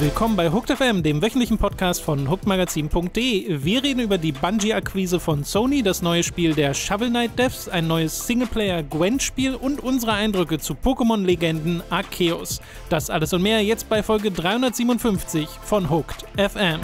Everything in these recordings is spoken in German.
Willkommen bei Hooked FM, dem wöchentlichen Podcast von hookedmagazin.de. Wir reden über die bungee akquise von Sony, das neue Spiel der Shovel Knight Devs, ein neues Singleplayer-Gwent-Spiel und unsere Eindrücke zu Pokémon-Legenden Arceus. Das alles und mehr jetzt bei Folge 357 von Hooked FM.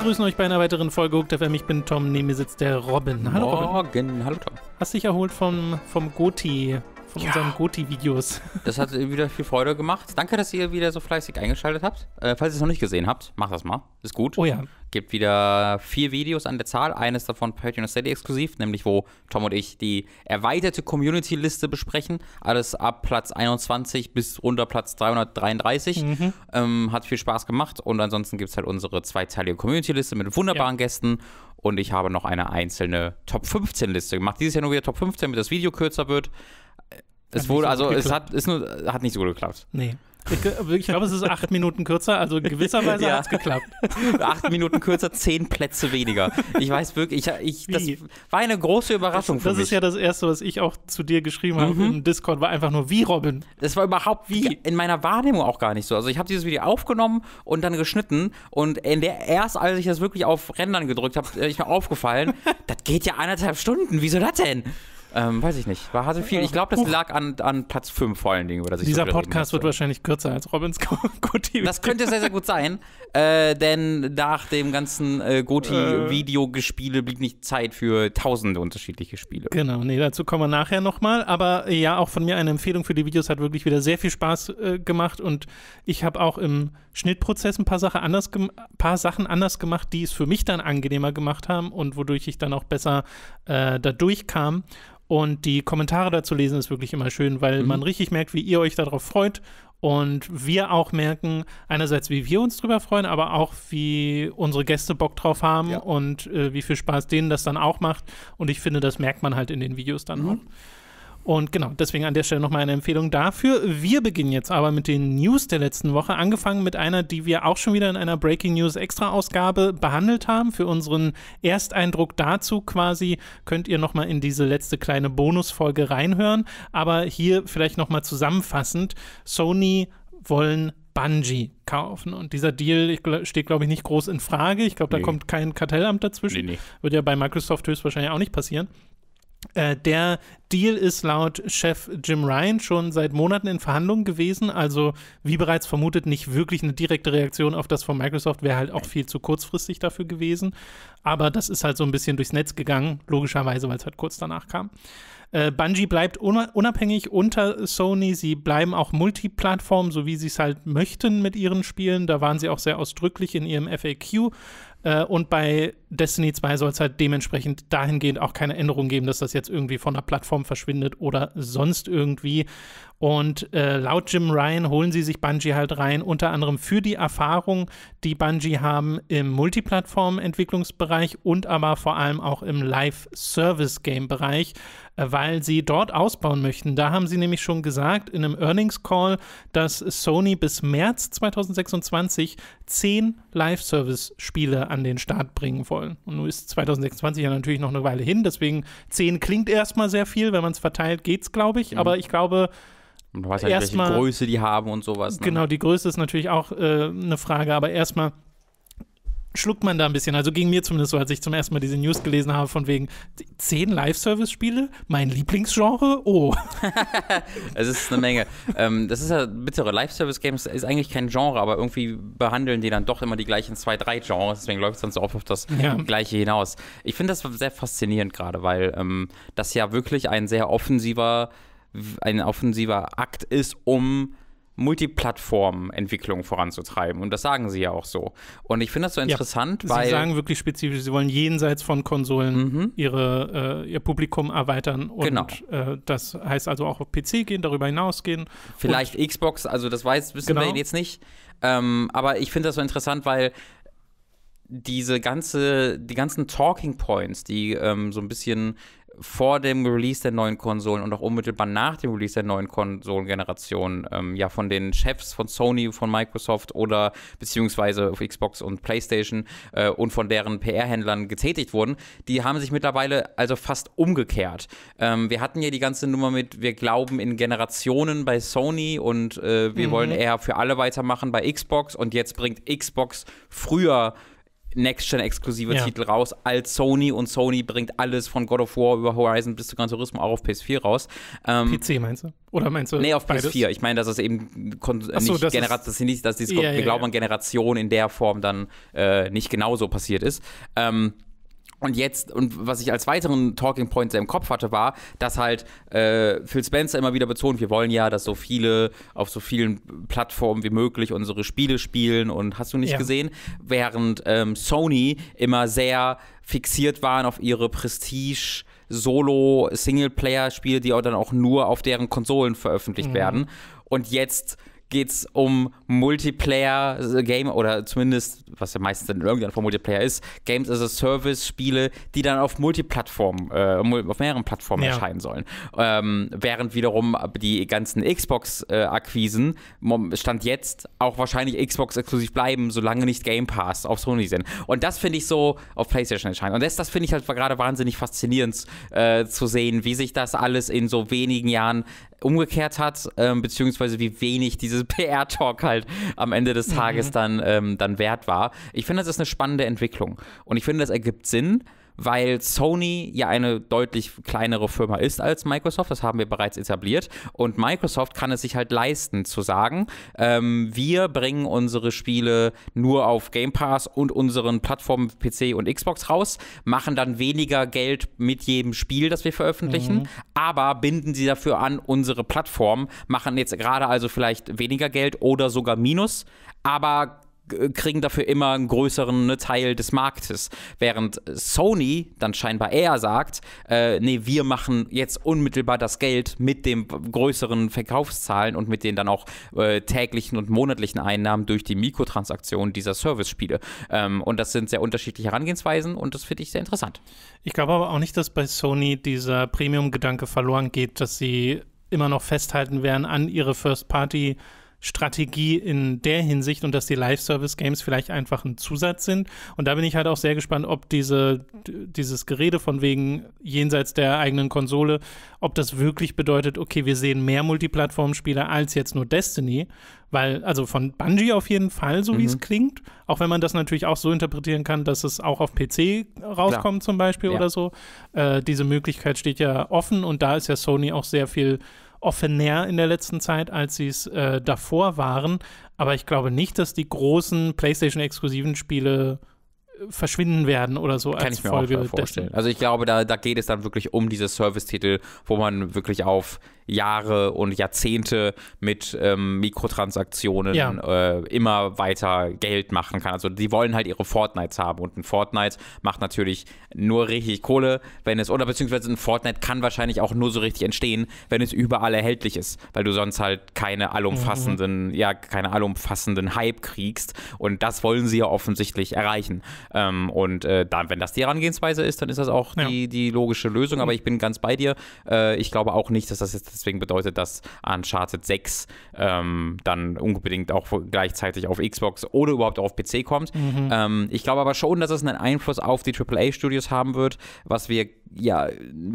begrüßen euch bei einer weiteren Folge Hooked FM. Ich bin Tom, neben mir sitzt der Robin. Hallo Morgen. Robin. Hallo Tom. Hast dich erholt vom, vom Goti von ja. unseren Goti-Videos. Das hat wieder viel Freude gemacht. Danke, dass ihr wieder so fleißig eingeschaltet habt. Äh, falls ihr es noch nicht gesehen habt, macht das mal. Ist gut. Oh ja. Gibt wieder vier Videos an der Zahl. Eines davon Patreon Steady exklusiv, nämlich wo Tom und ich die erweiterte Community-Liste besprechen. Alles ab Platz 21 bis runter Platz 333. Mhm. Ähm, hat viel Spaß gemacht. Und ansonsten gibt es halt unsere zweiteilige Community-Liste mit wunderbaren ja. Gästen und ich habe noch eine einzelne Top 15 Liste gemacht. Dieses Jahr nur wieder Top 15, damit das Video kürzer wird. Es wurde, so also es hat, ist nur, hat nicht so gut geklappt. Nee. Ich, ich glaube, es ist acht Minuten kürzer, also gewisserweise ja. hat es geklappt. acht Minuten kürzer, zehn Plätze weniger. Ich weiß wirklich, ich, ich, das war eine große Überraschung das, für das mich. Das ist ja das Erste, was ich auch zu dir geschrieben mhm. habe im Discord, war einfach nur wie Robin. Das war überhaupt wie in meiner Wahrnehmung auch gar nicht so. Also ich habe dieses Video aufgenommen und dann geschnitten und in der, erst als ich das wirklich auf Rändern gedrückt habe, äh, ist mir aufgefallen, das geht ja anderthalb Stunden, wieso das denn? Ähm, weiß ich nicht. War hatte viel. Ich glaube, das lag an, an Platz 5 vor allen Dingen, über das ich Dieser so Podcast wird wahrscheinlich kürzer als Robins Goti. Das könnte sehr, sehr gut sein. Äh, denn nach dem ganzen äh, Goti-Videogespiele blieb nicht Zeit für tausende unterschiedliche Spiele. Genau, nee, dazu kommen wir nachher nochmal. Aber ja, auch von mir eine Empfehlung für die Videos hat wirklich wieder sehr viel Spaß äh, gemacht. Und ich habe auch im Schnittprozess ein paar, Sache anders paar Sachen anders gemacht, die es für mich dann angenehmer gemacht haben und wodurch ich dann auch besser äh, da durchkam. Und die Kommentare dazu lesen ist wirklich immer schön, weil mhm. man richtig merkt, wie ihr euch darauf freut und wir auch merken, einerseits, wie wir uns drüber freuen, aber auch, wie unsere Gäste Bock drauf haben ja. und äh, wie viel Spaß denen das dann auch macht. Und ich finde, das merkt man halt in den Videos dann mhm. auch. Und genau, deswegen an der Stelle nochmal eine Empfehlung dafür. Wir beginnen jetzt aber mit den News der letzten Woche, angefangen mit einer, die wir auch schon wieder in einer Breaking News Extra-Ausgabe behandelt haben. Für unseren Ersteindruck dazu quasi könnt ihr nochmal in diese letzte kleine Bonusfolge reinhören. Aber hier vielleicht nochmal zusammenfassend, Sony wollen Bungie kaufen. Und dieser Deal gl steht, glaube ich, nicht groß in Frage. Ich glaube, da nee. kommt kein Kartellamt dazwischen. Nee, nee. Wird ja bei Microsoft höchstwahrscheinlich auch nicht passieren. Äh, der Deal ist laut Chef Jim Ryan schon seit Monaten in Verhandlungen gewesen. Also, wie bereits vermutet, nicht wirklich eine direkte Reaktion auf das von Microsoft wäre halt auch viel zu kurzfristig dafür gewesen. Aber das ist halt so ein bisschen durchs Netz gegangen, logischerweise, weil es halt kurz danach kam. Äh, Bungie bleibt unabhängig unter Sony. Sie bleiben auch Multiplattform, so wie sie es halt möchten mit ihren Spielen. Da waren sie auch sehr ausdrücklich in ihrem FAQ. Äh, und bei Destiny 2 soll es halt dementsprechend dahingehend auch keine Änderung geben, dass das jetzt irgendwie von der Plattform verschwindet oder sonst irgendwie. Und äh, laut Jim Ryan holen sie sich Bungie halt rein, unter anderem für die Erfahrung, die Bungie haben im Multiplattform-Entwicklungsbereich und aber vor allem auch im Live-Service-Game-Bereich, äh, weil sie dort ausbauen möchten. Da haben sie nämlich schon gesagt in einem Earnings-Call, dass Sony bis März 2026 zehn Live-Service-Spiele an den Start bringen wollen. Und nun ist 2026 ja natürlich noch eine Weile hin, deswegen zehn klingt erstmal sehr viel. Wenn man es verteilt, geht's, glaube ich. Mhm. Aber ich glaube, man weiß halt, erstmal, welche Größe die haben und sowas. Ne? Genau, die Größe ist natürlich auch äh, eine Frage, aber erstmal schluckt man da ein bisschen. Also ging mir zumindest so, als ich zum ersten Mal diese News gelesen habe, von wegen zehn Live-Service-Spiele, mein Lieblingsgenre, oh. es ist eine Menge. ähm, das ist ja bittere. Live-Service-Games ist eigentlich kein Genre, aber irgendwie behandeln die dann doch immer die gleichen zwei, drei Genres. Deswegen läuft es dann so oft auf das ja. Gleiche hinaus. Ich finde das sehr faszinierend gerade, weil ähm, das ja wirklich ein sehr offensiver ein offensiver Akt ist, um Multiplattform-Entwicklung voranzutreiben. Und das sagen sie ja auch so. Und ich finde das so interessant, ja, weil. Sie sagen wirklich spezifisch, sie wollen jenseits von Konsolen mhm. ihre, äh, ihr Publikum erweitern. Und genau. Äh, das heißt also auch auf PC gehen, darüber hinausgehen. Vielleicht und, Xbox, also das weiß, wissen genau. wir jetzt nicht. Ähm, aber ich finde das so interessant, weil diese ganze, die ganzen Talking Points, die ähm, so ein bisschen vor dem Release der neuen Konsolen und auch unmittelbar nach dem Release der neuen Konsolengeneration ähm, ja von den Chefs von Sony, von Microsoft oder beziehungsweise auf Xbox und PlayStation äh, und von deren PR-Händlern getätigt wurden, die haben sich mittlerweile also fast umgekehrt. Ähm, wir hatten ja die ganze Nummer mit, wir glauben in Generationen bei Sony und äh, wir mhm. wollen eher für alle weitermachen bei Xbox und jetzt bringt Xbox früher Next-Gen-exklusive ja. Titel raus als Sony und Sony bringt alles von God of War über Horizon bis zu Gran Turismo auch auf PS4 raus. Ähm, PC meinst du? Oder meinst du? Nee, auf beides? PS4. Ich meine, dass es eben so, nicht das Generation, dass, nicht, dass dieses, ja, wir ja, glauben an Generation in der Form dann äh, nicht genauso passiert ist. Ähm, und jetzt, und was ich als weiteren Talking Point sehr im Kopf hatte, war, dass halt äh, Phil Spencer immer wieder betont, wir wollen ja, dass so viele auf so vielen Plattformen wie möglich unsere Spiele spielen und hast du nicht ja. gesehen, während ähm, Sony immer sehr fixiert waren auf ihre Prestige- Solo-Singleplayer-Spiele, die auch dann auch nur auf deren Konsolen veröffentlicht mhm. werden. Und jetzt geht es um Multiplayer-Game äh, oder zumindest, was ja meistens in irgendeiner Form Multiplayer ist, Games as a Service-Spiele, die dann auf Multiplattformen, äh, auf mehreren Plattformen ja. erscheinen sollen. Ähm, während wiederum die ganzen Xbox-Akquisen äh, Stand jetzt auch wahrscheinlich Xbox-exklusiv bleiben, solange nicht Game Pass auf Sony sind. Und das finde ich so auf PlayStation erscheinen. Und das, das finde ich halt gerade wahnsinnig faszinierend äh, zu sehen, wie sich das alles in so wenigen Jahren umgekehrt hat, ähm, beziehungsweise wie wenig dieses PR-Talk halt am Ende des Tages mhm. dann, ähm, dann wert war. Ich finde, das ist eine spannende Entwicklung. Und ich finde, das ergibt Sinn, weil Sony ja eine deutlich kleinere Firma ist als Microsoft, das haben wir bereits etabliert. Und Microsoft kann es sich halt leisten zu sagen, ähm, wir bringen unsere Spiele nur auf Game Pass und unseren Plattformen PC und Xbox raus, machen dann weniger Geld mit jedem Spiel, das wir veröffentlichen, mhm. aber binden sie dafür an unsere Plattform, machen jetzt gerade also vielleicht weniger Geld oder sogar Minus, aber äh, kriegen dafür immer einen größeren ne, Teil des Marktes. Während Sony dann scheinbar eher sagt, äh, nee, wir machen jetzt unmittelbar das Geld mit den größeren Verkaufszahlen und mit den dann auch äh, täglichen und monatlichen Einnahmen durch die Mikrotransaktionen dieser Service-Spiele. Ähm, und das sind sehr unterschiedliche Herangehensweisen und das finde ich sehr interessant. Ich glaube aber auch nicht, dass bei Sony dieser Premium-Gedanke verloren geht, dass sie immer noch festhalten werden an ihre First-Party- spiele Strategie in der Hinsicht und dass die Live-Service-Games vielleicht einfach ein Zusatz sind. Und da bin ich halt auch sehr gespannt, ob diese, dieses Gerede von wegen jenseits der eigenen Konsole, ob das wirklich bedeutet, okay, wir sehen mehr multiplattform spieler als jetzt nur Destiny. Weil, also von Bungie auf jeden Fall, so mhm. wie es mhm. klingt, auch wenn man das natürlich auch so interpretieren kann, dass es auch auf PC rauskommt Klar. zum Beispiel ja. oder so. Äh, diese Möglichkeit steht ja offen und da ist ja Sony auch sehr viel offener in der letzten Zeit, als sie es äh, davor waren. Aber ich glaube nicht, dass die großen PlayStation-exklusiven Spiele äh, verschwinden werden oder so Kann als ich mir Folge auch vorstellen. Dessen. Also ich glaube, da, da geht es dann wirklich um diese Service-Titel, wo man wirklich auf Jahre und Jahrzehnte mit ähm, Mikrotransaktionen ja. äh, immer weiter Geld machen kann. Also die wollen halt ihre Fortnites haben und ein Fortnite macht natürlich nur richtig Kohle, wenn es, oder beziehungsweise ein Fortnite kann wahrscheinlich auch nur so richtig entstehen, wenn es überall erhältlich ist, weil du sonst halt keine allumfassenden, mhm. ja, keine allumfassenden Hype kriegst und das wollen sie ja offensichtlich erreichen. Ähm, und äh, dann, wenn das die Herangehensweise ist, dann ist das auch ja. die, die logische Lösung, aber ich bin ganz bei dir. Äh, ich glaube auch nicht, dass das jetzt Deswegen bedeutet das Uncharted 6 ähm, dann unbedingt auch gleichzeitig auf Xbox oder überhaupt auf PC kommt. Mhm. Ähm, ich glaube aber schon, dass es einen Einfluss auf die AAA-Studios haben wird, was wir ja,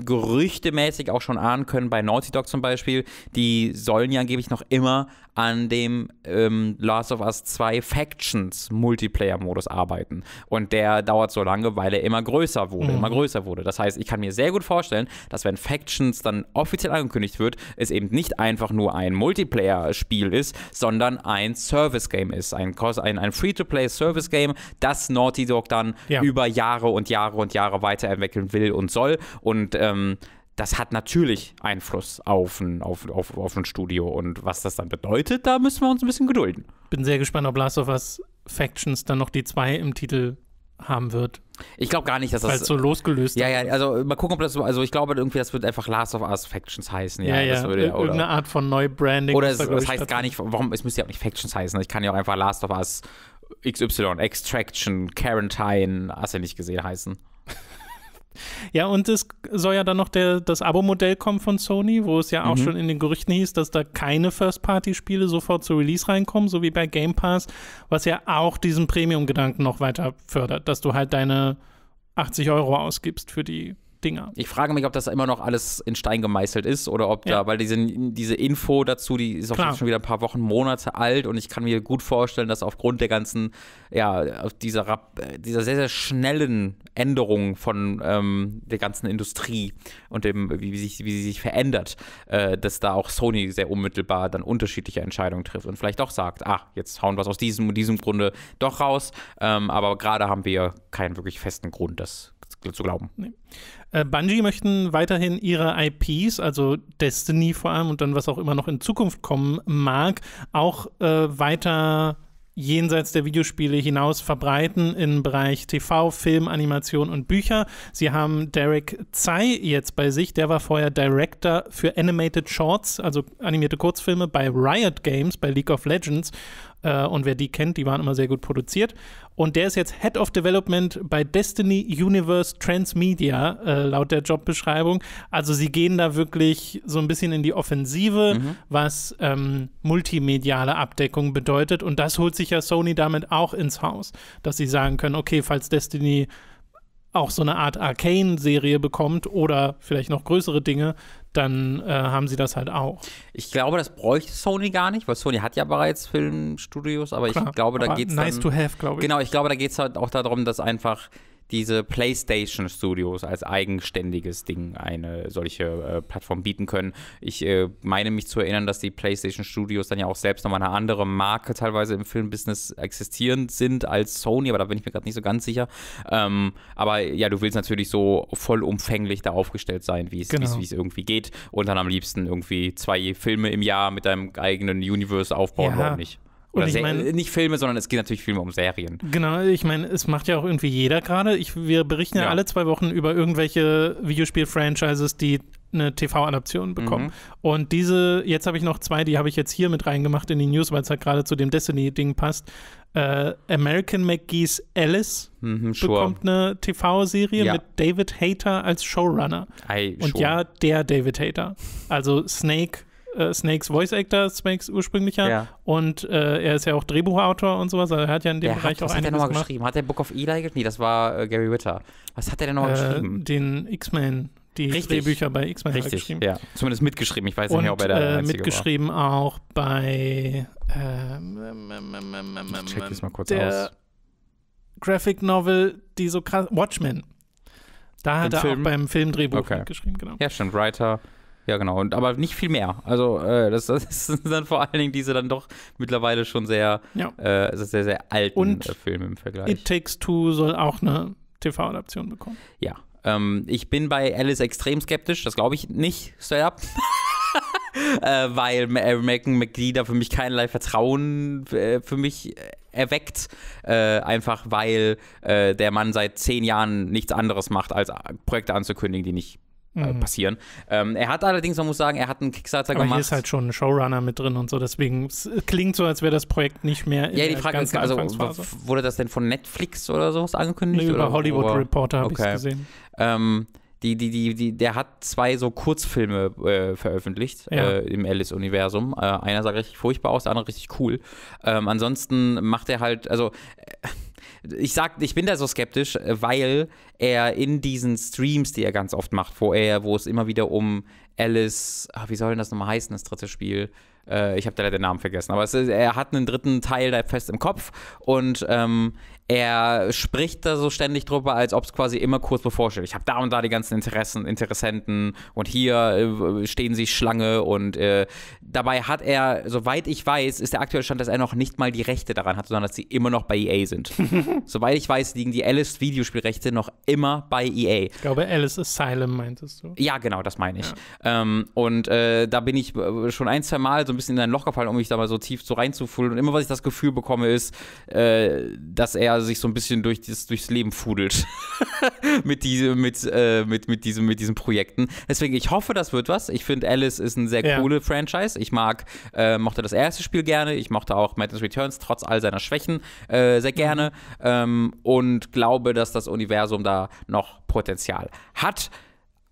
gerüchtemäßig auch schon ahnen können, bei Naughty Dog zum Beispiel, die sollen ja angeblich noch immer an dem ähm, Last of Us 2 Factions Multiplayer-Modus arbeiten. Und der dauert so lange, weil er immer größer wurde, mhm. immer größer wurde. Das heißt, ich kann mir sehr gut vorstellen, dass wenn Factions dann offiziell angekündigt wird, es eben nicht einfach nur ein Multiplayer-Spiel ist, sondern ein Service-Game ist. Ein, ein, ein Free-to-Play-Service-Game, das Naughty Dog dann ja. über Jahre und Jahre und Jahre weiterentwickeln will und soll soll. Und ähm, das hat natürlich Einfluss auf ein, auf, auf, auf ein Studio. Und was das dann bedeutet, da müssen wir uns ein bisschen gedulden. Bin sehr gespannt, ob Last of Us Factions dann noch die zwei im Titel haben wird. Ich glaube gar nicht, dass Falls das so losgelöst. Ja, ja, also mal gucken, ob das also ich glaube irgendwie das wird einfach Last of Us Factions heißen, ja, ja, ja. Das würde, Ir oder, irgendeine Art von Neubranding. Oder es, da, das heißt gar nicht, warum es müsste ja auch nicht Factions heißen. Ich kann ja auch einfach Last of Us XY Extraction Quarantine, hast du ja nicht gesehen heißen. Ja, und es soll ja dann noch der, das Abo-Modell kommen von Sony, wo es ja auch mhm. schon in den Gerüchten hieß, dass da keine First-Party-Spiele sofort zu Release reinkommen, so wie bei Game Pass, was ja auch diesen Premium-Gedanken noch weiter fördert, dass du halt deine 80 Euro ausgibst für die Dinger. Ich frage mich, ob das immer noch alles in Stein gemeißelt ist oder ob ja. da, weil diese, diese Info dazu, die ist auch schon wieder ein paar Wochen, Monate alt und ich kann mir gut vorstellen, dass aufgrund der ganzen, ja, dieser, dieser sehr, sehr schnellen Änderung von ähm, der ganzen Industrie und dem, wie, sich, wie sie sich verändert, äh, dass da auch Sony sehr unmittelbar dann unterschiedliche Entscheidungen trifft und vielleicht doch sagt, ah, jetzt hauen wir es aus diesem und diesem Grunde doch raus, ähm, aber gerade haben wir keinen wirklich festen Grund, das zu glauben. Nee. Äh, Bungie möchten weiterhin ihre IPs, also Destiny vor allem und dann was auch immer noch in Zukunft kommen mag, auch äh, weiter jenseits der Videospiele hinaus verbreiten im Bereich TV, Film, Animation und Bücher. Sie haben Derek Tsai jetzt bei sich. Der war vorher Director für Animated Shorts, also animierte Kurzfilme bei Riot Games, bei League of Legends. Äh, und wer die kennt, die waren immer sehr gut produziert. Und der ist jetzt Head of Development bei Destiny Universe Transmedia, äh, laut der Jobbeschreibung. Also sie gehen da wirklich so ein bisschen in die Offensive, mhm. was ähm, multimediale Abdeckung bedeutet. Und das holt sich ja Sony damit auch ins Haus, dass sie sagen können, okay, falls Destiny auch so eine Art Arcane-Serie bekommt oder vielleicht noch größere Dinge, dann äh, haben sie das halt auch. Ich glaube, das bräuchte Sony gar nicht, weil Sony hat ja bereits Filmstudios, aber Klar, ich glaube, da geht es. Nice to have, glaube ich. Genau, ich glaube, da geht es halt auch darum, dass einfach diese PlayStation Studios als eigenständiges Ding eine solche äh, Plattform bieten können. Ich äh, meine mich zu erinnern, dass die PlayStation Studios dann ja auch selbst nochmal eine andere Marke teilweise im Filmbusiness existierend sind als Sony, aber da bin ich mir gerade nicht so ganz sicher. Ähm, aber ja, du willst natürlich so vollumfänglich da aufgestellt sein, wie genau. es irgendwie geht und dann am liebsten irgendwie zwei Filme im Jahr mit deinem eigenen Universe aufbauen ja. oder nicht. Und Oder ich mein, nicht Filme, sondern es geht natürlich Filme um Serien. Genau, ich meine, es macht ja auch irgendwie jeder gerade. Wir berichten ja, ja alle zwei Wochen über irgendwelche Videospiel-Franchises, die eine TV-Adaption bekommen. Mhm. Und diese, jetzt habe ich noch zwei, die habe ich jetzt hier mit reingemacht in die News, weil es halt gerade zu dem Destiny-Ding passt. Äh, American McGee's Alice mhm, sure. bekommt eine TV-Serie ja. mit David Hater als Showrunner. I, Und ja, der David Hater. Also Snake äh, Snakes Voice Actor, Snakes ursprünglicher. Ja. Und äh, er ist ja auch Drehbuchautor und sowas. Also er hat ja in dem der Bereich hat, auch was hat er nochmal geschrieben? Hat er Book of Eli geschrieben? Nee, das war äh, Gary Witter. Was hat er denn nochmal äh, geschrieben? Den X-Men. Die Richtig. Drehbücher bei X-Men hat er Ja, zumindest mitgeschrieben. Ich weiß und, nicht, ob er der äh, mitgeschrieben war. auch bei. Ähm, ähm, ähm, ich check das mal kurz aus. Graphic Novel, die so krass. Watchmen. Da hat Den er Film? auch beim Filmdrehbuch okay. geschrieben, genau. Ja, stimmt. Writer, ja, genau. Und, aber nicht viel mehr. Also, äh, das, das sind dann vor allen Dingen diese dann doch mittlerweile schon sehr, ja. äh, also sehr, sehr alten Und äh, Filme im Vergleich. It Takes Two soll auch eine TV-Adaption bekommen. Ja. Ähm, ich bin bei Alice extrem skeptisch. Das glaube ich nicht, straight up. Äh, weil Megan äh, McGee da für mich keinerlei Vertrauen für mich erweckt, äh, einfach weil äh, der Mann seit zehn Jahren nichts anderes macht, als Projekte anzukündigen, die nicht äh, mhm. passieren. Ähm, er hat allerdings, man muss sagen, er hat einen Kickstarter Aber gemacht. Hier ist halt schon ein Showrunner mit drin und so, deswegen klingt so, als wäre das Projekt nicht mehr. ja, die Frage ist, also wurde das denn von Netflix oder sowas angekündigt? Nee, über oder? Hollywood oder? Reporter habe okay. ich es gesehen. Ähm, die, die, die, die, der hat zwei so Kurzfilme äh, veröffentlicht ja. äh, im Alice-Universum. Äh, einer sah richtig furchtbar aus, der andere richtig cool. Ähm, ansonsten macht er halt, also äh, ich sag, ich bin da so skeptisch, äh, weil er in diesen Streams, die er ganz oft macht, wo er, wo es immer wieder um Alice, ach, wie soll denn das nochmal heißen, das dritte Spiel? Äh, ich habe da leider den Namen vergessen, aber ist, er hat einen dritten Teil da fest im Kopf und ähm, er spricht da so ständig drüber, als ob es quasi immer kurz bevorsteht. Ich habe da und da die ganzen Interessen, Interessenten und hier äh, stehen sie Schlange und äh, dabei hat er, soweit ich weiß, ist der aktuelle Stand, dass er noch nicht mal die Rechte daran hat, sondern dass sie immer noch bei EA sind. soweit ich weiß, liegen die Alice Videospielrechte noch immer bei EA. Ich glaube, Alice Asylum meintest du. Ja, genau, das meine ich. Ja. Ähm, und äh, da bin ich äh, schon ein, zwei Mal so ein bisschen in ein Loch gefallen, um mich da mal so tief so reinzufühlen. Und immer, was ich das Gefühl bekomme, ist, äh, dass er sich so ein bisschen durch das, durchs Leben fudelt mit, diese, mit, äh, mit, mit, diesem, mit diesen Projekten. Deswegen, ich hoffe, das wird was. Ich finde, Alice ist ein sehr ja. coole Franchise. Ich mag, äh, mochte das erste Spiel gerne. Ich mochte auch Madness Returns, trotz all seiner Schwächen, äh, sehr mhm. gerne. Mhm. Ähm, und glaube, dass das Universum da noch Potenzial hat.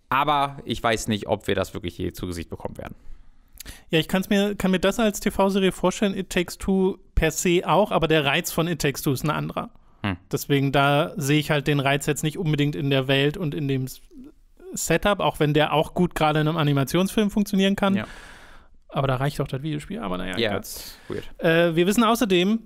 Aber ich weiß nicht, ob wir das wirklich je zu Gesicht bekommen werden. Ja, ich kann's mir, kann mir das als TV-Serie vorstellen, It Takes Two per se auch, aber der Reiz von It Takes Two ist ein anderer. Hm. Deswegen, da sehe ich halt den Reiz jetzt nicht unbedingt in der Welt und in dem Setup, auch wenn der auch gut gerade in einem Animationsfilm funktionieren kann. Ja. Aber da reicht auch das Videospiel, aber naja. Ja, yeah, weird. Äh, wir wissen außerdem,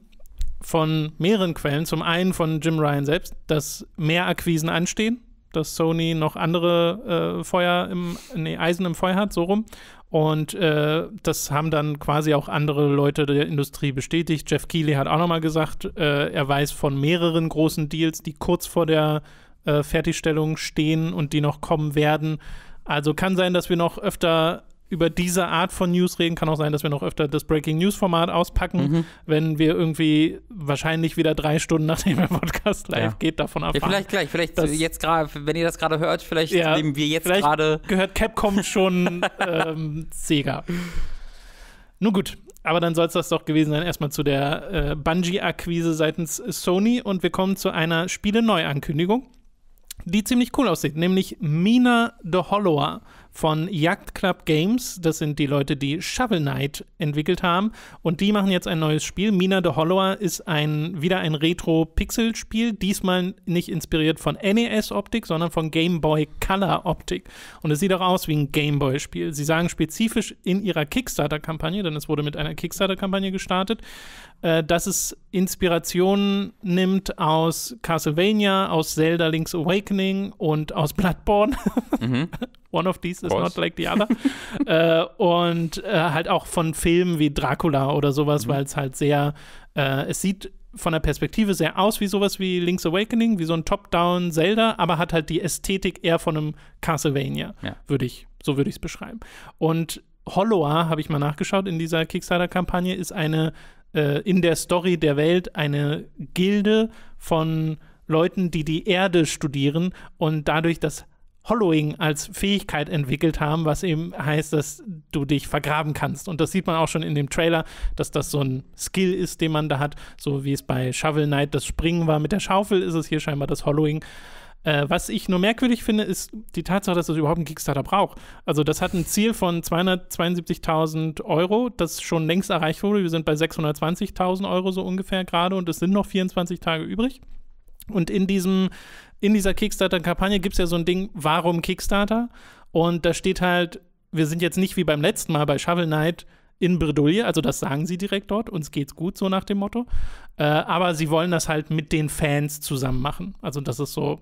von mehreren Quellen, zum einen von Jim Ryan selbst, dass mehr Akquisen anstehen, dass Sony noch andere äh, Feuer im, nee, Eisen im Feuer hat, so rum. Und äh, das haben dann quasi auch andere Leute der Industrie bestätigt. Jeff Keighley hat auch nochmal gesagt, äh, er weiß von mehreren großen Deals, die kurz vor der äh, Fertigstellung stehen und die noch kommen werden. Also kann sein, dass wir noch öfter über diese Art von News reden. Kann auch sein, dass wir noch öfter das Breaking News Format auspacken, mhm. wenn wir irgendwie wahrscheinlich wieder drei Stunden nachdem der Podcast live ja. geht, davon erfahren. Ja, vielleicht gleich, vielleicht dass, jetzt gerade, wenn ihr das gerade hört, vielleicht ja, nehmen wir jetzt gerade. Gehört Capcom schon ähm, Sega. Nun gut, aber dann soll es das doch gewesen sein, erstmal zu der äh, Bungie-Akquise seitens Sony und wir kommen zu einer Spiele-Neuankündigung, die ziemlich cool aussieht, nämlich Mina the Hollower von Jagd Club Games. Das sind die Leute, die Shovel Knight entwickelt haben. Und die machen jetzt ein neues Spiel. Mina the Hollower ist ein, wieder ein Retro-Pixel-Spiel. Diesmal nicht inspiriert von NES-Optik, sondern von Game Boy Color-Optik. Und es sieht auch aus wie ein Game Boy-Spiel. Sie sagen spezifisch in ihrer Kickstarter-Kampagne, denn es wurde mit einer Kickstarter-Kampagne gestartet, äh, dass es Inspirationen nimmt aus Castlevania, aus Zelda Link's Awakening und aus Bloodborne. Mhm. One of these is Boss. not like the other. äh, und äh, halt auch von Filmen wie Dracula oder sowas, mhm. weil es halt sehr, äh, es sieht von der Perspektive sehr aus wie sowas wie Link's Awakening, wie so ein Top-Down Zelda, aber hat halt die Ästhetik eher von einem Castlevania, ja. würde ich, so würde ich es beschreiben. Und Hollower, habe ich mal nachgeschaut, in dieser Kickstarter-Kampagne ist eine äh, in der Story der Welt eine Gilde von Leuten, die die Erde studieren und dadurch das Hollowing als Fähigkeit entwickelt haben, was eben heißt, dass du dich vergraben kannst. Und das sieht man auch schon in dem Trailer, dass das so ein Skill ist, den man da hat. So wie es bei Shovel Knight das Springen war mit der Schaufel, ist es hier scheinbar das Hollowing. Äh, was ich nur merkwürdig finde, ist die Tatsache, dass es überhaupt einen Kickstarter braucht. Also das hat ein Ziel von 272.000 Euro, das schon längst erreicht wurde. Wir sind bei 620.000 Euro so ungefähr gerade und es sind noch 24 Tage übrig. Und in diesem, in dieser Kickstarter-Kampagne gibt es ja so ein Ding, warum Kickstarter? Und da steht halt, wir sind jetzt nicht wie beim letzten Mal bei Shovel Knight in Bredouille, also das sagen sie direkt dort, uns geht's gut, so nach dem Motto. Äh, aber sie wollen das halt mit den Fans zusammen machen. Also das ist so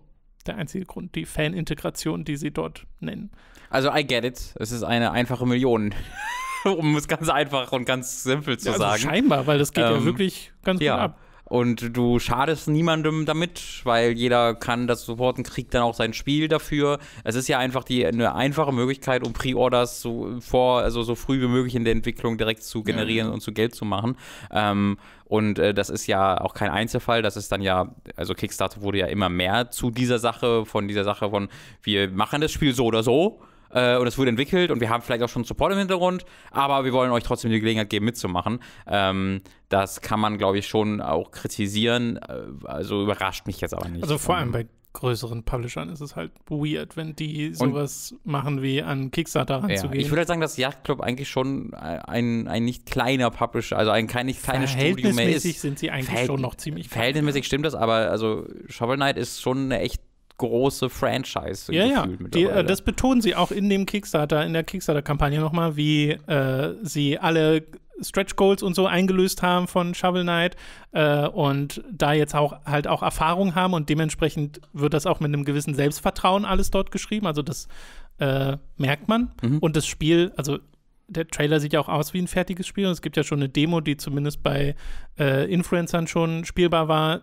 der einzige Grund, die Fanintegration, die sie dort nennen. Also I get it, es ist eine einfache Million. um es ganz einfach und ganz simpel zu ja, also sagen. Scheinbar, weil das geht ähm, ja wirklich ganz gut ja. ab. Und du schadest niemandem damit, weil jeder kann das supporten, kriegt dann auch sein Spiel dafür. Es ist ja einfach die, eine einfache Möglichkeit, um Pre-Orders so vor, also so früh wie möglich in der Entwicklung direkt zu generieren ja. und zu Geld zu machen. Ähm, und äh, das ist ja auch kein Einzelfall. Das ist dann ja, also Kickstarter wurde ja immer mehr zu dieser Sache, von dieser Sache von, wir machen das Spiel so oder so äh, und es wurde entwickelt und wir haben vielleicht auch schon Support im Hintergrund, aber wir wollen euch trotzdem die Gelegenheit geben, mitzumachen. Ähm, das kann man, glaube ich, schon auch kritisieren. Äh, also überrascht mich jetzt aber nicht. Also vor allem ähm. bei größeren Publishern ist es halt weird, wenn die sowas und, machen, wie an Kickstarter ranzugehen. Ja, ich würde halt sagen, dass Yachtclub eigentlich schon äh, ein, ein nicht kleiner Publisher, also ein kein, nicht kleines Studio mehr ist. Verhältnismäßig sind sie eigentlich Verhält schon noch ziemlich Verhältnismäßig stimmt das, aber also Shovel Knight ist schon eine echt große Franchise. Ja, ja. Die, äh, das betonen sie auch in dem Kickstarter, in der Kickstarter-Kampagne nochmal, wie äh, sie alle Stretch Goals und so eingelöst haben von Shovel Knight äh, und da jetzt auch halt auch Erfahrung haben und dementsprechend wird das auch mit einem gewissen Selbstvertrauen alles dort geschrieben. Also das äh, merkt man. Mhm. Und das Spiel, also der Trailer sieht ja auch aus wie ein fertiges Spiel und es gibt ja schon eine Demo, die zumindest bei äh, Influencern schon spielbar war,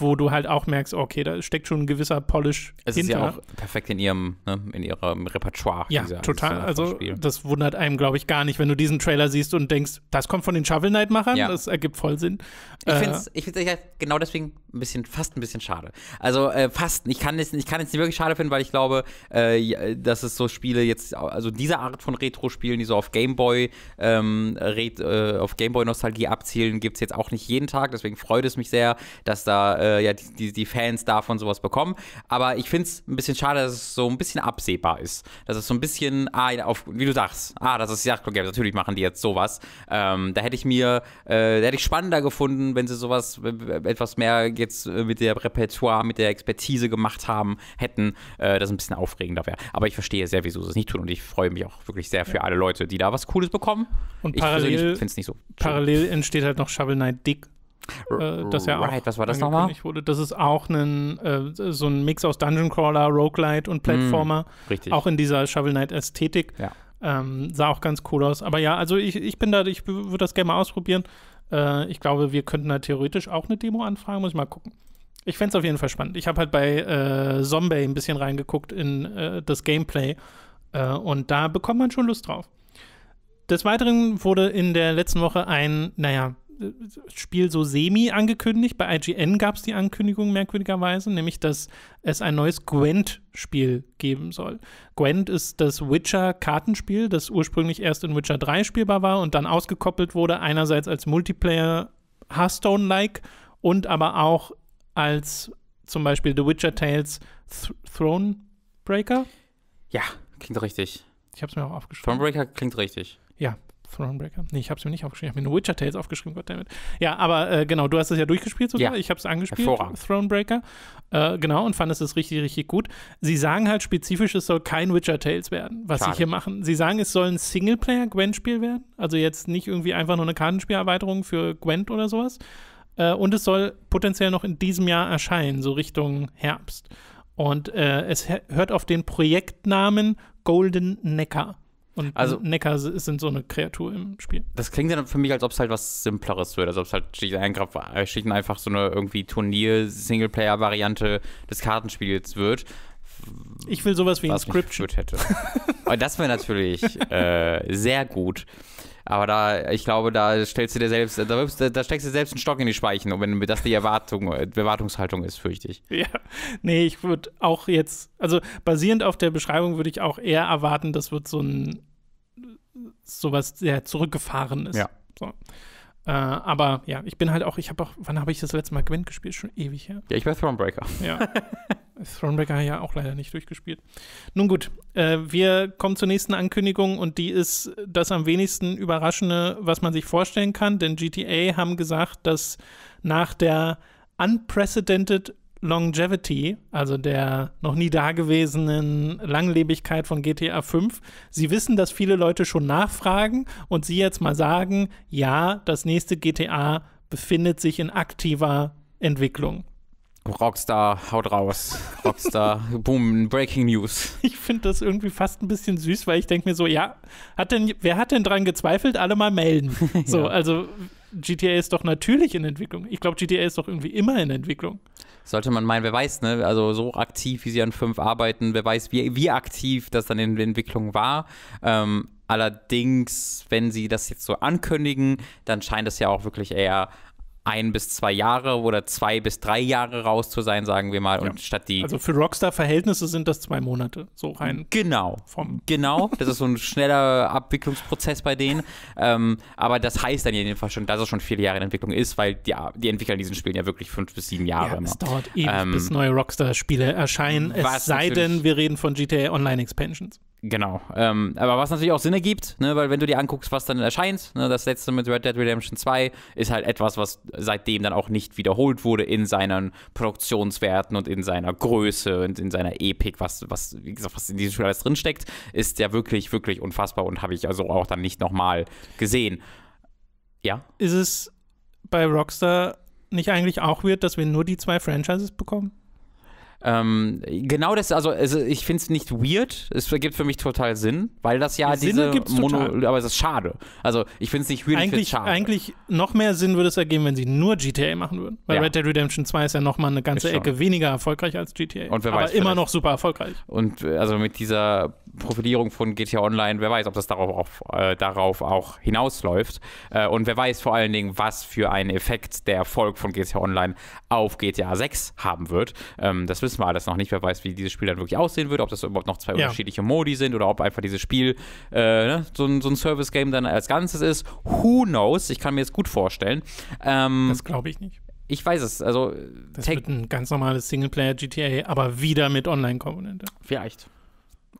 wo du halt auch merkst, okay, da steckt schon ein gewisser Polish es hinter. ist ja auch perfekt in ihrem, ne, in ihrem Repertoire. Ja, dieser, total. Also das wundert einem, glaube ich, gar nicht, wenn du diesen Trailer siehst und denkst, das kommt von den Shovel Knight Machern, ja. das ergibt voll Sinn. Ich äh, finde es ich genau deswegen ein bisschen, fast ein bisschen schade. Also äh, fast, ich kann, es, nicht wirklich schade finden, weil ich glaube, äh, dass es so Spiele jetzt, also diese Art von Retro-Spielen, die so auf Gameboy, ähm, äh, auf Gameboy-Nostalgie abzielen, gibt es jetzt auch nicht jeden Tag. Deswegen freut es mich sehr, dass da äh, ja, die, die, Fans davon sowas bekommen. Aber ich finde es ein bisschen schade, dass es so ein bisschen absehbar ist. Dass es so ein bisschen, ah, auf, wie du sagst, ah, das ist ja Games, natürlich machen die jetzt sowas. Ähm, da hätte ich mir, äh, da hätte ich spannender gefunden, wenn sie sowas etwas mehr jetzt äh, mit der Repertoire, mit der Expertise gemacht haben, hätten, äh, das ein bisschen aufregender wäre. Aber ich verstehe sehr, wieso sie es nicht tun und ich freue mich auch wirklich sehr für alle Leute, die da was Cooles bekommen. Und parallel, ich nicht so. Parallel entsteht halt noch Shovel Knight Dick äh, dass er right, auch was war das nochmal? wurde. Das ist auch einen, äh, so ein Mix aus Dungeon Crawler, Roguelite und mm, Platformer. Mm, richtig. Auch in dieser Shovel Knight Ästhetik. Ja. Ähm, sah auch ganz cool aus. Aber ja, also ich, ich bin da, ich würde das gerne mal ausprobieren. Äh, ich glaube, wir könnten da theoretisch auch eine Demo anfragen, muss ich mal gucken. Ich fände es auf jeden Fall spannend. Ich habe halt bei äh, Zombie ein bisschen reingeguckt in äh, das Gameplay äh, und da bekommt man schon Lust drauf. Des Weiteren wurde in der letzten Woche ein, naja, Spiel so semi angekündigt. Bei IGN gab es die Ankündigung merkwürdigerweise, nämlich dass es ein neues Gwent-Spiel geben soll. Gwent ist das Witcher-Kartenspiel, das ursprünglich erst in Witcher 3 spielbar war und dann ausgekoppelt wurde, einerseits als Multiplayer Hearthstone-like und aber auch als zum Beispiel The Witcher Tales Th Thronebreaker. Ja, klingt richtig. Ich habe es mir auch aufgeschrieben. Thronebreaker klingt richtig. Ja, Thronebreaker. Breaker? Nee, ich habe es mir nicht aufgeschrieben. Ich habe mir nur Witcher Tales aufgeschrieben, Gott damit. Ja, aber äh, genau, du hast es ja durchgespielt sogar. Ja. Ich habe es angespielt, Thronebreaker. Äh, genau, und fand es ist richtig, richtig gut. Sie sagen halt spezifisch, es soll kein Witcher Tales werden, was Schade. sie hier machen. Sie sagen, es soll ein Singleplayer-Gwent-Spiel werden. Also jetzt nicht irgendwie einfach nur eine Kartenspielerweiterung für Gwent oder sowas. Äh, und es soll potenziell noch in diesem Jahr erscheinen, so Richtung Herbst. Und äh, es hört auf den Projektnamen Golden Neckar. Und also, Necker sind so eine Kreatur im Spiel. Das klingt dann für mich, als ob es halt was Simpleres wird. Als ob es halt äh, schlicht und einfach so eine irgendwie Turnier-Singleplayer-Variante des Kartenspiels wird. Ich will sowas wie ein Script. das wäre natürlich äh, sehr gut. Aber da, ich glaube, da stellst du dir selbst, da, da steckst du selbst einen Stock in die Speichen, wenn das die Erwartung, äh, Erwartungshaltung ist, fürchte ich. Ja, nee, ich würde auch jetzt, also basierend auf der Beschreibung würde ich auch eher erwarten, das wird so ein, sowas der zurückgefahren ist. Ja. So. Äh, aber ja, ich bin halt auch, ich habe auch, wann habe ich das letzte Mal Gwent gespielt? Schon ewig her. Ja, ich war Thronebreaker. Ja. Thronebreaker ja auch leider nicht durchgespielt. Nun gut, äh, wir kommen zur nächsten Ankündigung und die ist das am wenigsten überraschende, was man sich vorstellen kann, denn GTA haben gesagt, dass nach der Unprecedented Longevity, also der noch nie dagewesenen Langlebigkeit von GTA 5. Sie wissen, dass viele Leute schon nachfragen und Sie jetzt mal sagen, ja, das nächste GTA befindet sich in aktiver Entwicklung. Rockstar, haut raus. Rockstar, boom, Breaking News. Ich finde das irgendwie fast ein bisschen süß, weil ich denke mir so, ja, hat denn, wer hat denn dran gezweifelt? Alle mal melden. So, ja. also GTA ist doch natürlich in Entwicklung. Ich glaube, GTA ist doch irgendwie immer in Entwicklung. Sollte man meinen, wer weiß, ne? Also so aktiv, wie sie an 5 arbeiten, wer weiß, wie, wie aktiv das dann in der Entwicklung war. Ähm, allerdings, wenn sie das jetzt so ankündigen, dann scheint es ja auch wirklich eher ein bis zwei Jahre oder zwei bis drei Jahre raus zu sein, sagen wir mal. Ja. Und statt die. Also für Rockstar-Verhältnisse sind das zwei Monate, so rein. Genau. Vom genau. Das ist so ein schneller Abwicklungsprozess bei denen. ähm, aber das heißt dann in jedem Fall schon, dass es schon viele Jahre in Entwicklung ist, weil die, die Entwickler in diesen Spielen ja wirklich fünf bis sieben Jahre. Ja, immer. es dauert ewig, ähm, bis neue Rockstar-Spiele erscheinen. Es sei denn, wir reden von GTA Online Expansions. Genau. Ähm, aber was natürlich auch Sinn ergibt, ne, weil wenn du dir anguckst, was dann erscheint, ne, das letzte mit Red Dead Redemption 2 ist halt etwas, was seitdem dann auch nicht wiederholt wurde in seinen Produktionswerten und in seiner Größe und in seiner Epik, was, was wie gesagt, was in diesem Spiel alles drinsteckt, ist ja wirklich, wirklich unfassbar und habe ich also auch dann nicht nochmal gesehen. Ja? Ist es bei Rockstar nicht eigentlich auch weird, dass wir nur die zwei Franchises bekommen? Ähm, genau das, also, also ich finde es nicht weird, es ergibt für mich total Sinn, weil das ja Sinn diese Mono, total. aber es ist schade. Also ich finde es nicht weird, eigentlich, ich schade. Eigentlich noch mehr Sinn würde es ergeben, wenn sie nur GTA machen würden, weil ja. Red Dead Redemption 2 ist ja nochmal eine ganze Ecke weniger erfolgreich als GTA, und wer aber immer noch super erfolgreich. Und äh, also mit dieser Profilierung von GTA Online, wer weiß, ob das darauf auch, äh, darauf auch hinausläuft. Äh, und wer weiß vor allen Dingen, was für einen Effekt der Erfolg von GTA Online auf GTA 6 haben wird. Ähm, das wissen wir alles noch nicht. Wer weiß, wie dieses Spiel dann wirklich aussehen wird, ob das überhaupt noch zwei ja. unterschiedliche Modi sind oder ob einfach dieses Spiel äh, ne, so, ein, so ein Service-Game dann als Ganzes ist. Who knows? Ich kann mir das gut vorstellen. Ähm, das glaube ich nicht. Ich weiß es. Also, das wird ein ganz normales Singleplayer-GTA, aber wieder mit Online-Komponente. Vielleicht.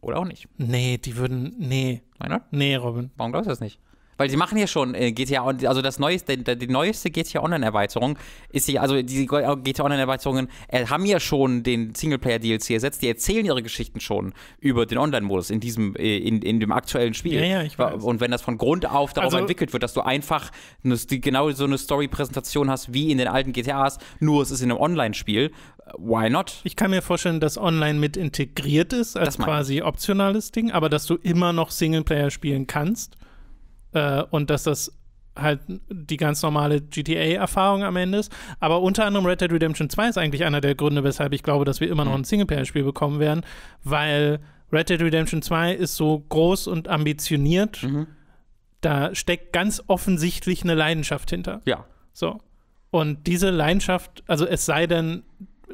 Oder auch nicht. Nee, die würden. Nee. Nein, oder? Nee, Robin. Warum glaubst du das nicht? Weil sie machen ja schon äh, GTA Online, also das neueste, die, die neueste GTA Online-Erweiterung ist ja, also diese GTA Online-Erweiterungen äh, haben ja schon den Singleplayer-DLC ersetzt, die erzählen ihre Geschichten schon über den Online-Modus in diesem, äh, in, in dem aktuellen Spiel. Ja, ja, ich weiß. Und wenn das von Grund auf darauf also, entwickelt wird, dass du einfach eine, die, genau so eine Story-Präsentation hast wie in den alten GTAs, nur es ist in einem Online-Spiel, why not? Ich kann mir vorstellen, dass Online mit integriert ist, als quasi optionales Ding, aber dass du immer noch Singleplayer spielen kannst äh, und dass das halt die ganz normale GTA-Erfahrung am Ende ist. Aber unter anderem Red Dead Redemption 2 ist eigentlich einer der Gründe, weshalb ich glaube, dass wir immer noch mhm. ein Singleplayer-Spiel bekommen werden, weil Red Dead Redemption 2 ist so groß und ambitioniert. Mhm. Da steckt ganz offensichtlich eine Leidenschaft hinter. Ja. So. Und diese Leidenschaft, also es sei denn, äh,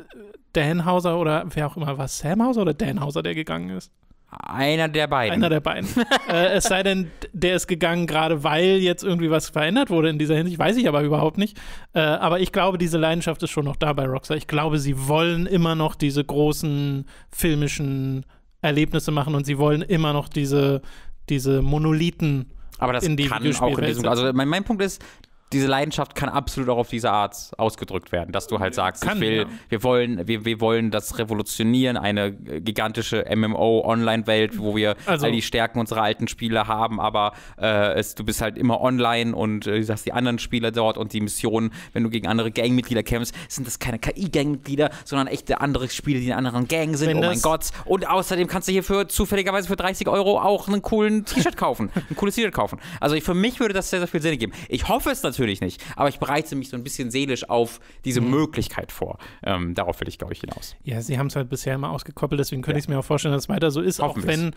Dan Hauser oder wer auch immer war, Sam Hauser oder Dan Hauser, der gegangen ist? Einer der beiden. Einer der beiden. äh, es sei denn, der ist gegangen, gerade weil jetzt irgendwie was verändert wurde in dieser Hinsicht, weiß ich aber überhaupt nicht. Äh, aber ich glaube, diese Leidenschaft ist schon noch da bei Rockstar. Ich glaube, sie wollen immer noch diese großen filmischen Erlebnisse machen und sie wollen immer noch diese, diese Monolithen aber das in die kann auch in diesem. Also mein, mein Punkt ist, diese Leidenschaft kann absolut auch auf diese Art ausgedrückt werden, dass du halt sagst, kann, will, ja. wir wollen, wir, wir wollen das revolutionieren, eine gigantische MMO-Online-Welt, wo wir also, all die Stärken unserer alten Spiele haben, aber äh, es, du bist halt immer online und äh, du sagst die anderen Spieler dort und die Missionen, wenn du gegen andere Gangmitglieder kämpfst, sind das keine KI-Gangmitglieder, sondern echte andere Spiele, die in anderen Gang sind. Oh mein Gott! Und außerdem kannst du hierfür zufälligerweise für 30 Euro auch einen coolen T-Shirt kaufen, ein cooles T-Shirt kaufen. Also ich, für mich würde das sehr, sehr viel Sinn geben. Ich hoffe es natürlich natürlich nicht. Aber ich bereite mich so ein bisschen seelisch auf diese mhm. Möglichkeit vor. Ähm, darauf will ich, glaube ich, hinaus. Ja, sie haben es halt bisher immer ausgekoppelt, deswegen könnte ja. ich mir auch vorstellen, dass es weiter so ist. Hoffen auch wenn,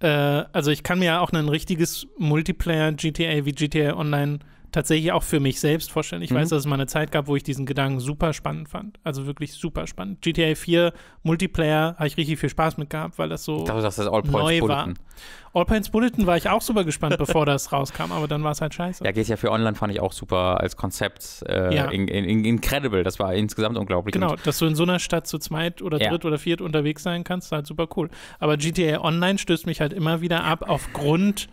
äh, also ich kann mir ja auch ein richtiges Multiplayer-GTA wie GTA Online tatsächlich auch für mich selbst vorstellen. Ich mhm. weiß, dass es mal eine Zeit gab, wo ich diesen Gedanken super spannend fand. Also wirklich super spannend. GTA 4 Multiplayer habe ich richtig viel Spaß mit gehabt, weil das so glaube, das neu Bulletin. war. All Points Bulletin war ich auch super gespannt, bevor das rauskam, aber dann war es halt scheiße. Ja, GTA 4 Online fand ich auch super als Konzept. Äh, ja. in, in, incredible, das war insgesamt unglaublich. Genau, dass du in so einer Stadt zu zweit oder dritt ja. oder viert unterwegs sein kannst, ist halt super cool. Aber GTA Online stößt mich halt immer wieder ab aufgrund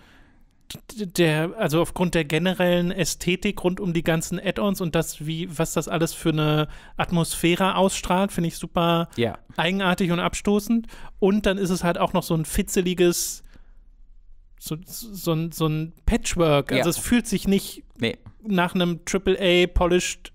der, also aufgrund der generellen Ästhetik rund um die ganzen Add-ons und das, wie, was das alles für eine Atmosphäre ausstrahlt, finde ich super yeah. eigenartig und abstoßend. Und dann ist es halt auch noch so ein fitzeliges, so, so, so ein Patchwork. Also yeah. es fühlt sich nicht nee. nach einem Triple A polished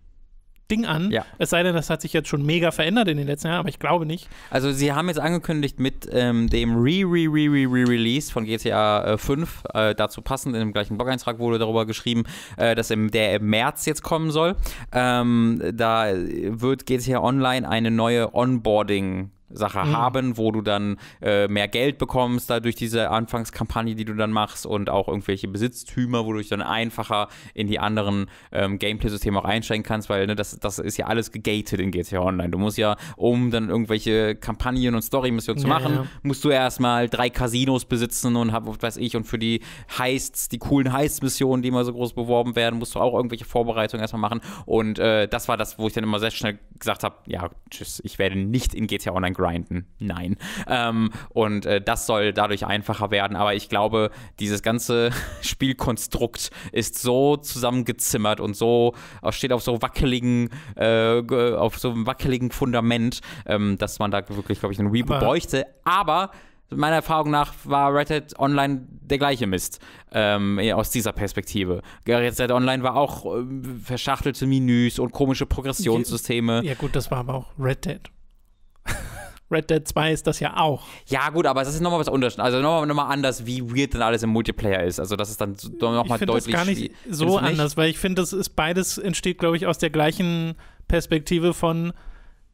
Ding an. Ja. Es sei denn, das hat sich jetzt schon mega verändert in den letzten Jahren, aber ich glaube nicht. Also sie haben jetzt angekündigt mit ähm, dem Re-Re-Re-Re-Release von GTA äh, 5, äh, dazu passend, in dem gleichen Blog-Eintrag wurde darüber geschrieben, äh, dass im, der im März jetzt kommen soll. Ähm, da wird GTA Online eine neue Onboarding- Sache mhm. haben, wo du dann äh, mehr Geld bekommst, dadurch diese Anfangskampagne, die du dann machst und auch irgendwelche Besitztümer, wodurch du dann einfacher in die anderen ähm, Gameplay-Systeme auch einsteigen kannst, weil ne, das, das ist ja alles gegated in GTA Online. Du musst ja, um dann irgendwelche Kampagnen und Story-Missionen zu ja, machen, ja. musst du erstmal drei Casinos besitzen und hab, was weiß ich, und für die Heists, die coolen Heist-Missionen, die immer so groß beworben werden, musst du auch irgendwelche Vorbereitungen erstmal machen und äh, das war das, wo ich dann immer sehr schnell gesagt habe, ja, tschüss, ich werde nicht in GTA Online grinden. Nein. Ähm, und äh, das soll dadurch einfacher werden. Aber ich glaube, dieses ganze Spielkonstrukt ist so zusammengezimmert und so äh, steht auf so wackeligen, äh, auf so einem wackeligen Fundament, ähm, dass man da wirklich, glaube ich, einen Reboot bräuchte. Aber meiner Erfahrung nach war Red Dead Online der gleiche Mist ähm, aus dieser Perspektive. Red Dead Online war auch äh, verschachtelte Menüs und komische Progressionssysteme. Ja, gut, das war aber auch Red Dead. Red Dead 2 ist das ja auch. Ja, gut, aber es ist nochmal was anderes. Also nochmal noch mal anders, wie weird dann alles im Multiplayer ist. Also das ist dann nochmal deutlich. Das gar nicht so nicht? anders, weil ich finde, das ist beides entsteht, glaube ich, aus der gleichen Perspektive von,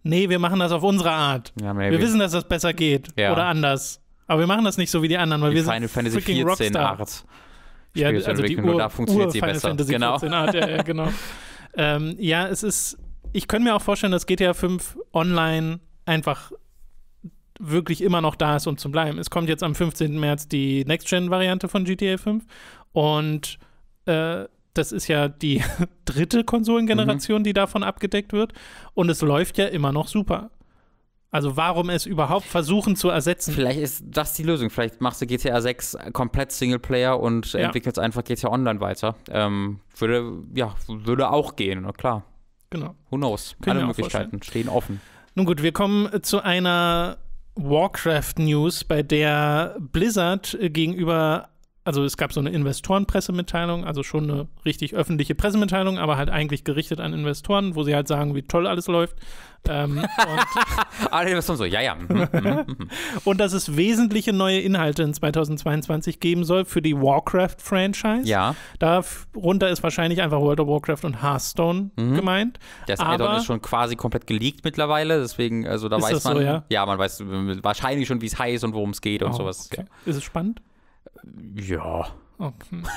nee, wir machen das auf unsere Art. Ja, wir wissen, dass das besser geht ja. oder anders. Aber wir machen das nicht so wie die anderen, weil die wir Final sind Fantasy 14 Rockstar. Art. Ja, Spiel also die Ur, da funktioniert sie Final besser. Fantasy genau. 14 Art, ja, ja genau. ähm, ja, es ist, ich könnte mir auch vorstellen, dass GTA 5 online einfach wirklich immer noch da ist, um zu bleiben. Es kommt jetzt am 15. März die Next-Gen-Variante von GTA 5 und äh, das ist ja die dritte Konsolengeneration, mhm. die davon abgedeckt wird und es läuft ja immer noch super. Also warum es überhaupt versuchen zu ersetzen? Vielleicht ist das die Lösung. Vielleicht machst du GTA 6 komplett Singleplayer und ja. entwickelst einfach GTA Online weiter. Ähm, würde, ja, würde auch gehen, na klar. Genau. Who knows? Können Alle Möglichkeiten stehen offen. Nun gut, wir kommen zu einer Warcraft News, bei der Blizzard gegenüber also es gab so eine Investorenpressemitteilung, also schon eine richtig öffentliche Pressemitteilung, aber halt eigentlich gerichtet an Investoren, wo sie halt sagen, wie toll alles läuft. Ähm, und so, ja, ja. Mhm, mhm, mhm. und dass es wesentliche neue Inhalte in 2022 geben soll für die Warcraft-Franchise. Ja. Darunter ist wahrscheinlich einfach World of Warcraft und Hearthstone mhm. gemeint. Das Addon ist schon quasi komplett geleakt mittlerweile, deswegen, also da weiß man. So, ja? ja? man weiß äh, wahrscheinlich schon, wie es heißt und worum es geht oh, und sowas. Okay. Ist es spannend? Ja. Okay.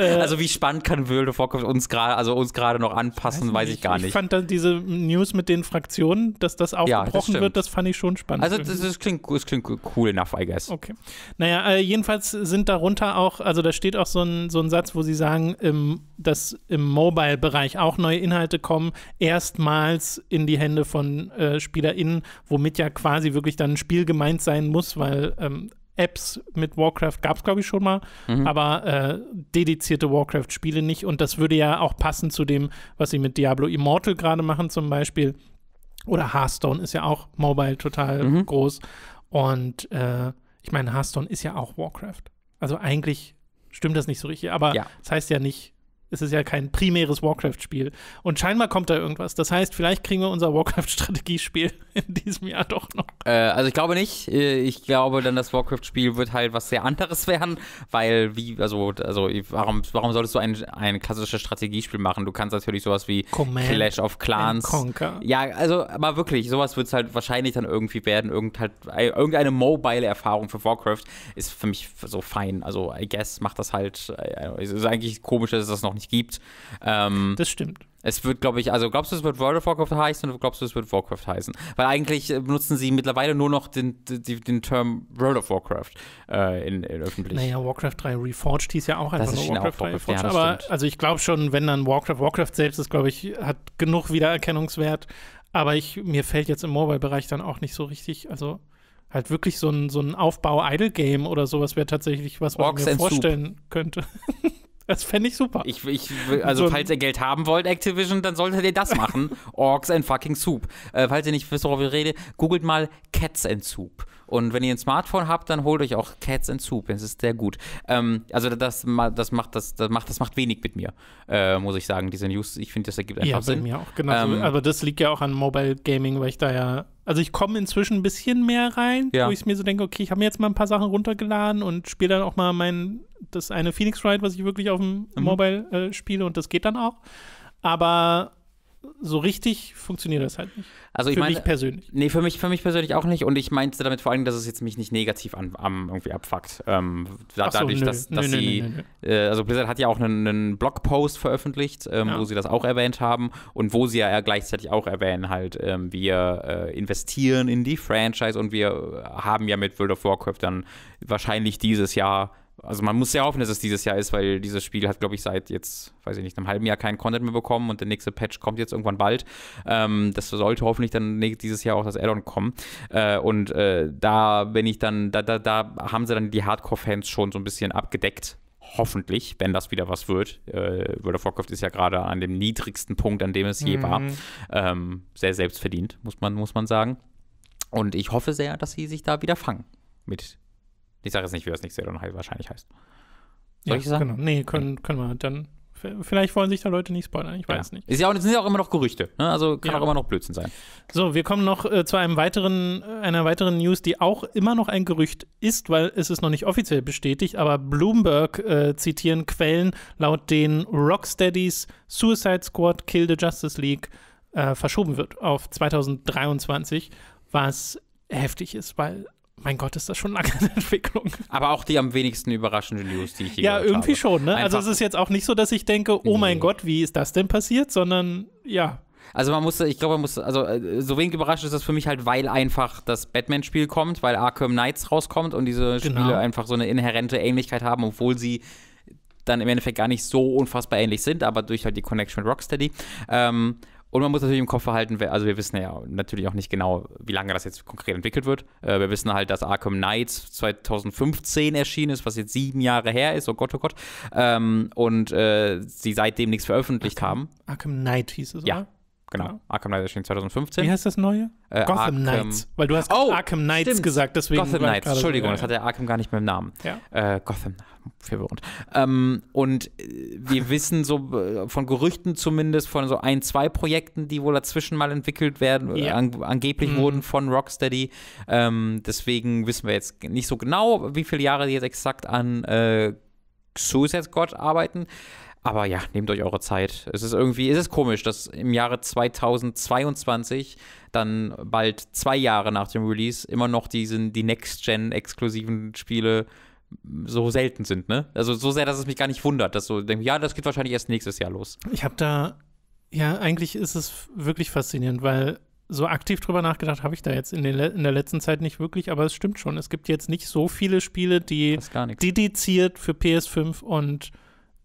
Äh. also wie spannend kann World of Warcraft uns gerade also uns gerade noch anpassen, weiß, weiß ich, gar nicht. Ich fand dann diese News mit den Fraktionen, dass das aufgebrochen ja, das wird, das fand ich schon spannend. Also das, das, klingt, das klingt cool enough, I guess. Okay. Naja, äh, jedenfalls sind darunter auch, also da steht auch so ein, so ein Satz, wo sie sagen, im, dass im Mobile-Bereich auch neue Inhalte kommen, erstmals in die Hände von äh, SpielerInnen, womit ja quasi wirklich dann ein Spiel gemeint sein muss, weil ähm, Apps mit Warcraft gab es, glaube ich, schon mal, mhm. aber äh, dedizierte Warcraft-Spiele nicht. Und das würde ja auch passen zu dem, was sie mit Diablo Immortal gerade machen, zum Beispiel. Oder Hearthstone ist ja auch mobile total mhm. groß. Und äh, ich meine, Hearthstone ist ja auch Warcraft. Also eigentlich stimmt das nicht so richtig, aber ja. das heißt ja nicht es ist ja kein primäres Warcraft-Spiel. Und scheinbar kommt da irgendwas. Das heißt, vielleicht kriegen wir unser Warcraft-Strategiespiel in diesem Jahr doch noch. Äh, also ich glaube nicht. Äh, ich glaube dann, das Warcraft-Spiel wird halt was sehr anderes werden, weil wie, also, also warum, warum solltest du ein, ein klassisches Strategiespiel machen? Du kannst natürlich sowas wie Command Clash of Clans. Conquer. Ja, also, aber wirklich, sowas wird es halt wahrscheinlich dann irgendwie werden. Irgend halt, äh, irgendeine Mobile-Erfahrung für Warcraft ist für mich so fein. Also, I guess macht das halt. Äh, es ist eigentlich komisch, dass das noch nicht nicht gibt. Ähm, das stimmt. Es wird, glaube ich, also glaubst du, es wird World of Warcraft heißen oder glaubst du, es wird Warcraft heißen? Weil eigentlich äh, benutzen sie mittlerweile nur noch den, den, den Term World of Warcraft äh, in, in öffentlich. Naja, Warcraft 3 Reforged hieß ja auch einfach das nur Warcraft 3 Reforged. Ja, aber also ich glaube schon, wenn dann Warcraft, Warcraft selbst ist, glaube ich, hat genug Wiedererkennungswert. Aber ich, mir fällt jetzt im Mobile-Bereich dann auch nicht so richtig, also halt wirklich so ein, so ein Aufbau-Idle-Game oder sowas wäre tatsächlich was, was Orcs ich mir vorstellen Soup. könnte. Das fände ich super. Ich, ich, also, so falls ihr Geld haben wollt, Activision, dann solltet ihr das machen. Orks and fucking Soup. Äh, falls ihr nicht wisst, worauf ich rede, googelt mal Cats and Soup. Und wenn ihr ein Smartphone habt, dann holt euch auch Cats and Soup. Das ist sehr gut. Ähm, also das, das, macht, das, das, macht, das macht wenig mit mir, äh, muss ich sagen, diese News. Ich finde, das ergibt einfach ja, Sinn. Mir auch, genau. Ähm, aber das liegt ja auch an Mobile Gaming, weil ich da ja also ich komme inzwischen ein bisschen mehr rein, ja. wo ich mir so denke, okay, ich habe mir jetzt mal ein paar Sachen runtergeladen und spiele dann auch mal mein, das eine Phoenix Ride, was ich wirklich auf dem mhm. Mobile äh, spiele und das geht dann auch. Aber so richtig funktioniert das halt nicht. Also ich für meine, mich persönlich. Nee, für mich, für mich persönlich auch nicht. Und ich meinte damit vor allem, dass es jetzt mich nicht negativ an, an irgendwie abfuckt. Ähm, da, so, dadurch, nö, dass, dass nö, sie. Nö, äh, also Blizzard hat ja auch einen, einen Blogpost veröffentlicht, ähm, ja. wo sie das auch erwähnt haben und wo sie ja gleichzeitig auch erwähnen, halt, ähm, wir äh, investieren in die Franchise und wir haben ja mit World of Warcraft dann wahrscheinlich dieses Jahr also man muss sehr hoffen, dass es dieses Jahr ist, weil dieses Spiel hat, glaube ich, seit jetzt, weiß ich nicht, einem halben Jahr keinen Content mehr bekommen und der nächste Patch kommt jetzt irgendwann bald. Ähm, das sollte hoffentlich dann dieses Jahr auch das Add-on kommen. Äh, und äh, da bin ich dann, da, da, da haben sie dann die Hardcore-Fans schon so ein bisschen abgedeckt, hoffentlich, wenn das wieder was wird. Äh, World of Warcraft ist ja gerade an dem niedrigsten Punkt, an dem es je mhm. war. Ähm, sehr selbstverdient, muss man, muss man sagen. Und ich hoffe sehr, dass sie sich da wieder fangen mit ich sage jetzt nicht, wie das nächste Addon halt wahrscheinlich heißt. Soll ja, ich sagen? Genau. Nee, können, können wir dann. Vielleicht wollen sich da Leute nicht spoilern, ich weiß ja. nicht. Ist ja auch, sind ja auch immer noch Gerüchte, ne? also kann ja. auch immer noch Blödsinn sein. So, wir kommen noch äh, zu einem weiteren, äh, einer weiteren News, die auch immer noch ein Gerücht ist, weil es ist noch nicht offiziell bestätigt, aber Bloomberg äh, zitieren Quellen, laut denen Rocksteadys Suicide Squad Kill the Justice League äh, verschoben wird auf 2023, was heftig ist, weil mein Gott, ist das schon lange in Entwicklung. Aber auch die am wenigsten überraschende News, die ich hier Ja, irgendwie habe. schon, ne? Also einfach also es ist jetzt auch nicht so, dass ich denke, oh mein Gott, wie ist das denn passiert, sondern ja. Also man muss, ich glaube, man muss, also äh, so wenig überrascht ist das für mich halt, weil einfach das Batman-Spiel kommt, weil Arkham Knights rauskommt und diese genau. Spiele einfach so eine inhärente Ähnlichkeit haben, obwohl sie dann im Endeffekt gar nicht so unfassbar ähnlich sind, aber durch halt die Connection mit Rocksteady. Ähm, und man muss natürlich im Kopf behalten, also wir wissen ja natürlich auch nicht genau, wie lange das jetzt konkret entwickelt wird. Äh, wir wissen halt, dass Arkham Knights 2015 erschienen ist, was jetzt sieben Jahre her ist, oh Gott, oh Gott. Ähm, und äh, sie seitdem nichts veröffentlicht Arkham, haben. Arkham Knight hieß es, oder? Ja, Genau. Arkham Knight erschien 2015. Wie heißt das neue? Äh, Gotham Arkham Knights. Weil du hast oh, Arkham Knights stimmt. gesagt, deswegen. Gotham Knights, Entschuldigung, das hat der Arkham gar nicht mehr im Namen. Ja. Äh, Gotham, verwirrend. Ähm, und äh, wir wissen so äh, von Gerüchten zumindest von so ein, zwei Projekten, die wohl dazwischen mal entwickelt werden, äh, ja. an, angeblich mhm. wurden von Rocksteady. Ähm, deswegen wissen wir jetzt nicht so genau, wie viele Jahre die jetzt exakt an äh, Suicide Squad arbeiten. Aber ja, nehmt euch eure Zeit. Es ist irgendwie, es ist komisch, dass im Jahre 2022, dann bald zwei Jahre nach dem Release, immer noch diesen, die Next-Gen-exklusiven Spiele so selten sind, ne? Also so sehr, dass es mich gar nicht wundert, dass so, ja, das geht wahrscheinlich erst nächstes Jahr los. Ich habe da, ja, eigentlich ist es wirklich faszinierend, weil so aktiv drüber nachgedacht habe ich da jetzt in, den, in, der letzten Zeit nicht wirklich, aber es stimmt schon. Es gibt jetzt nicht so viele Spiele, die dediziert für PS5 und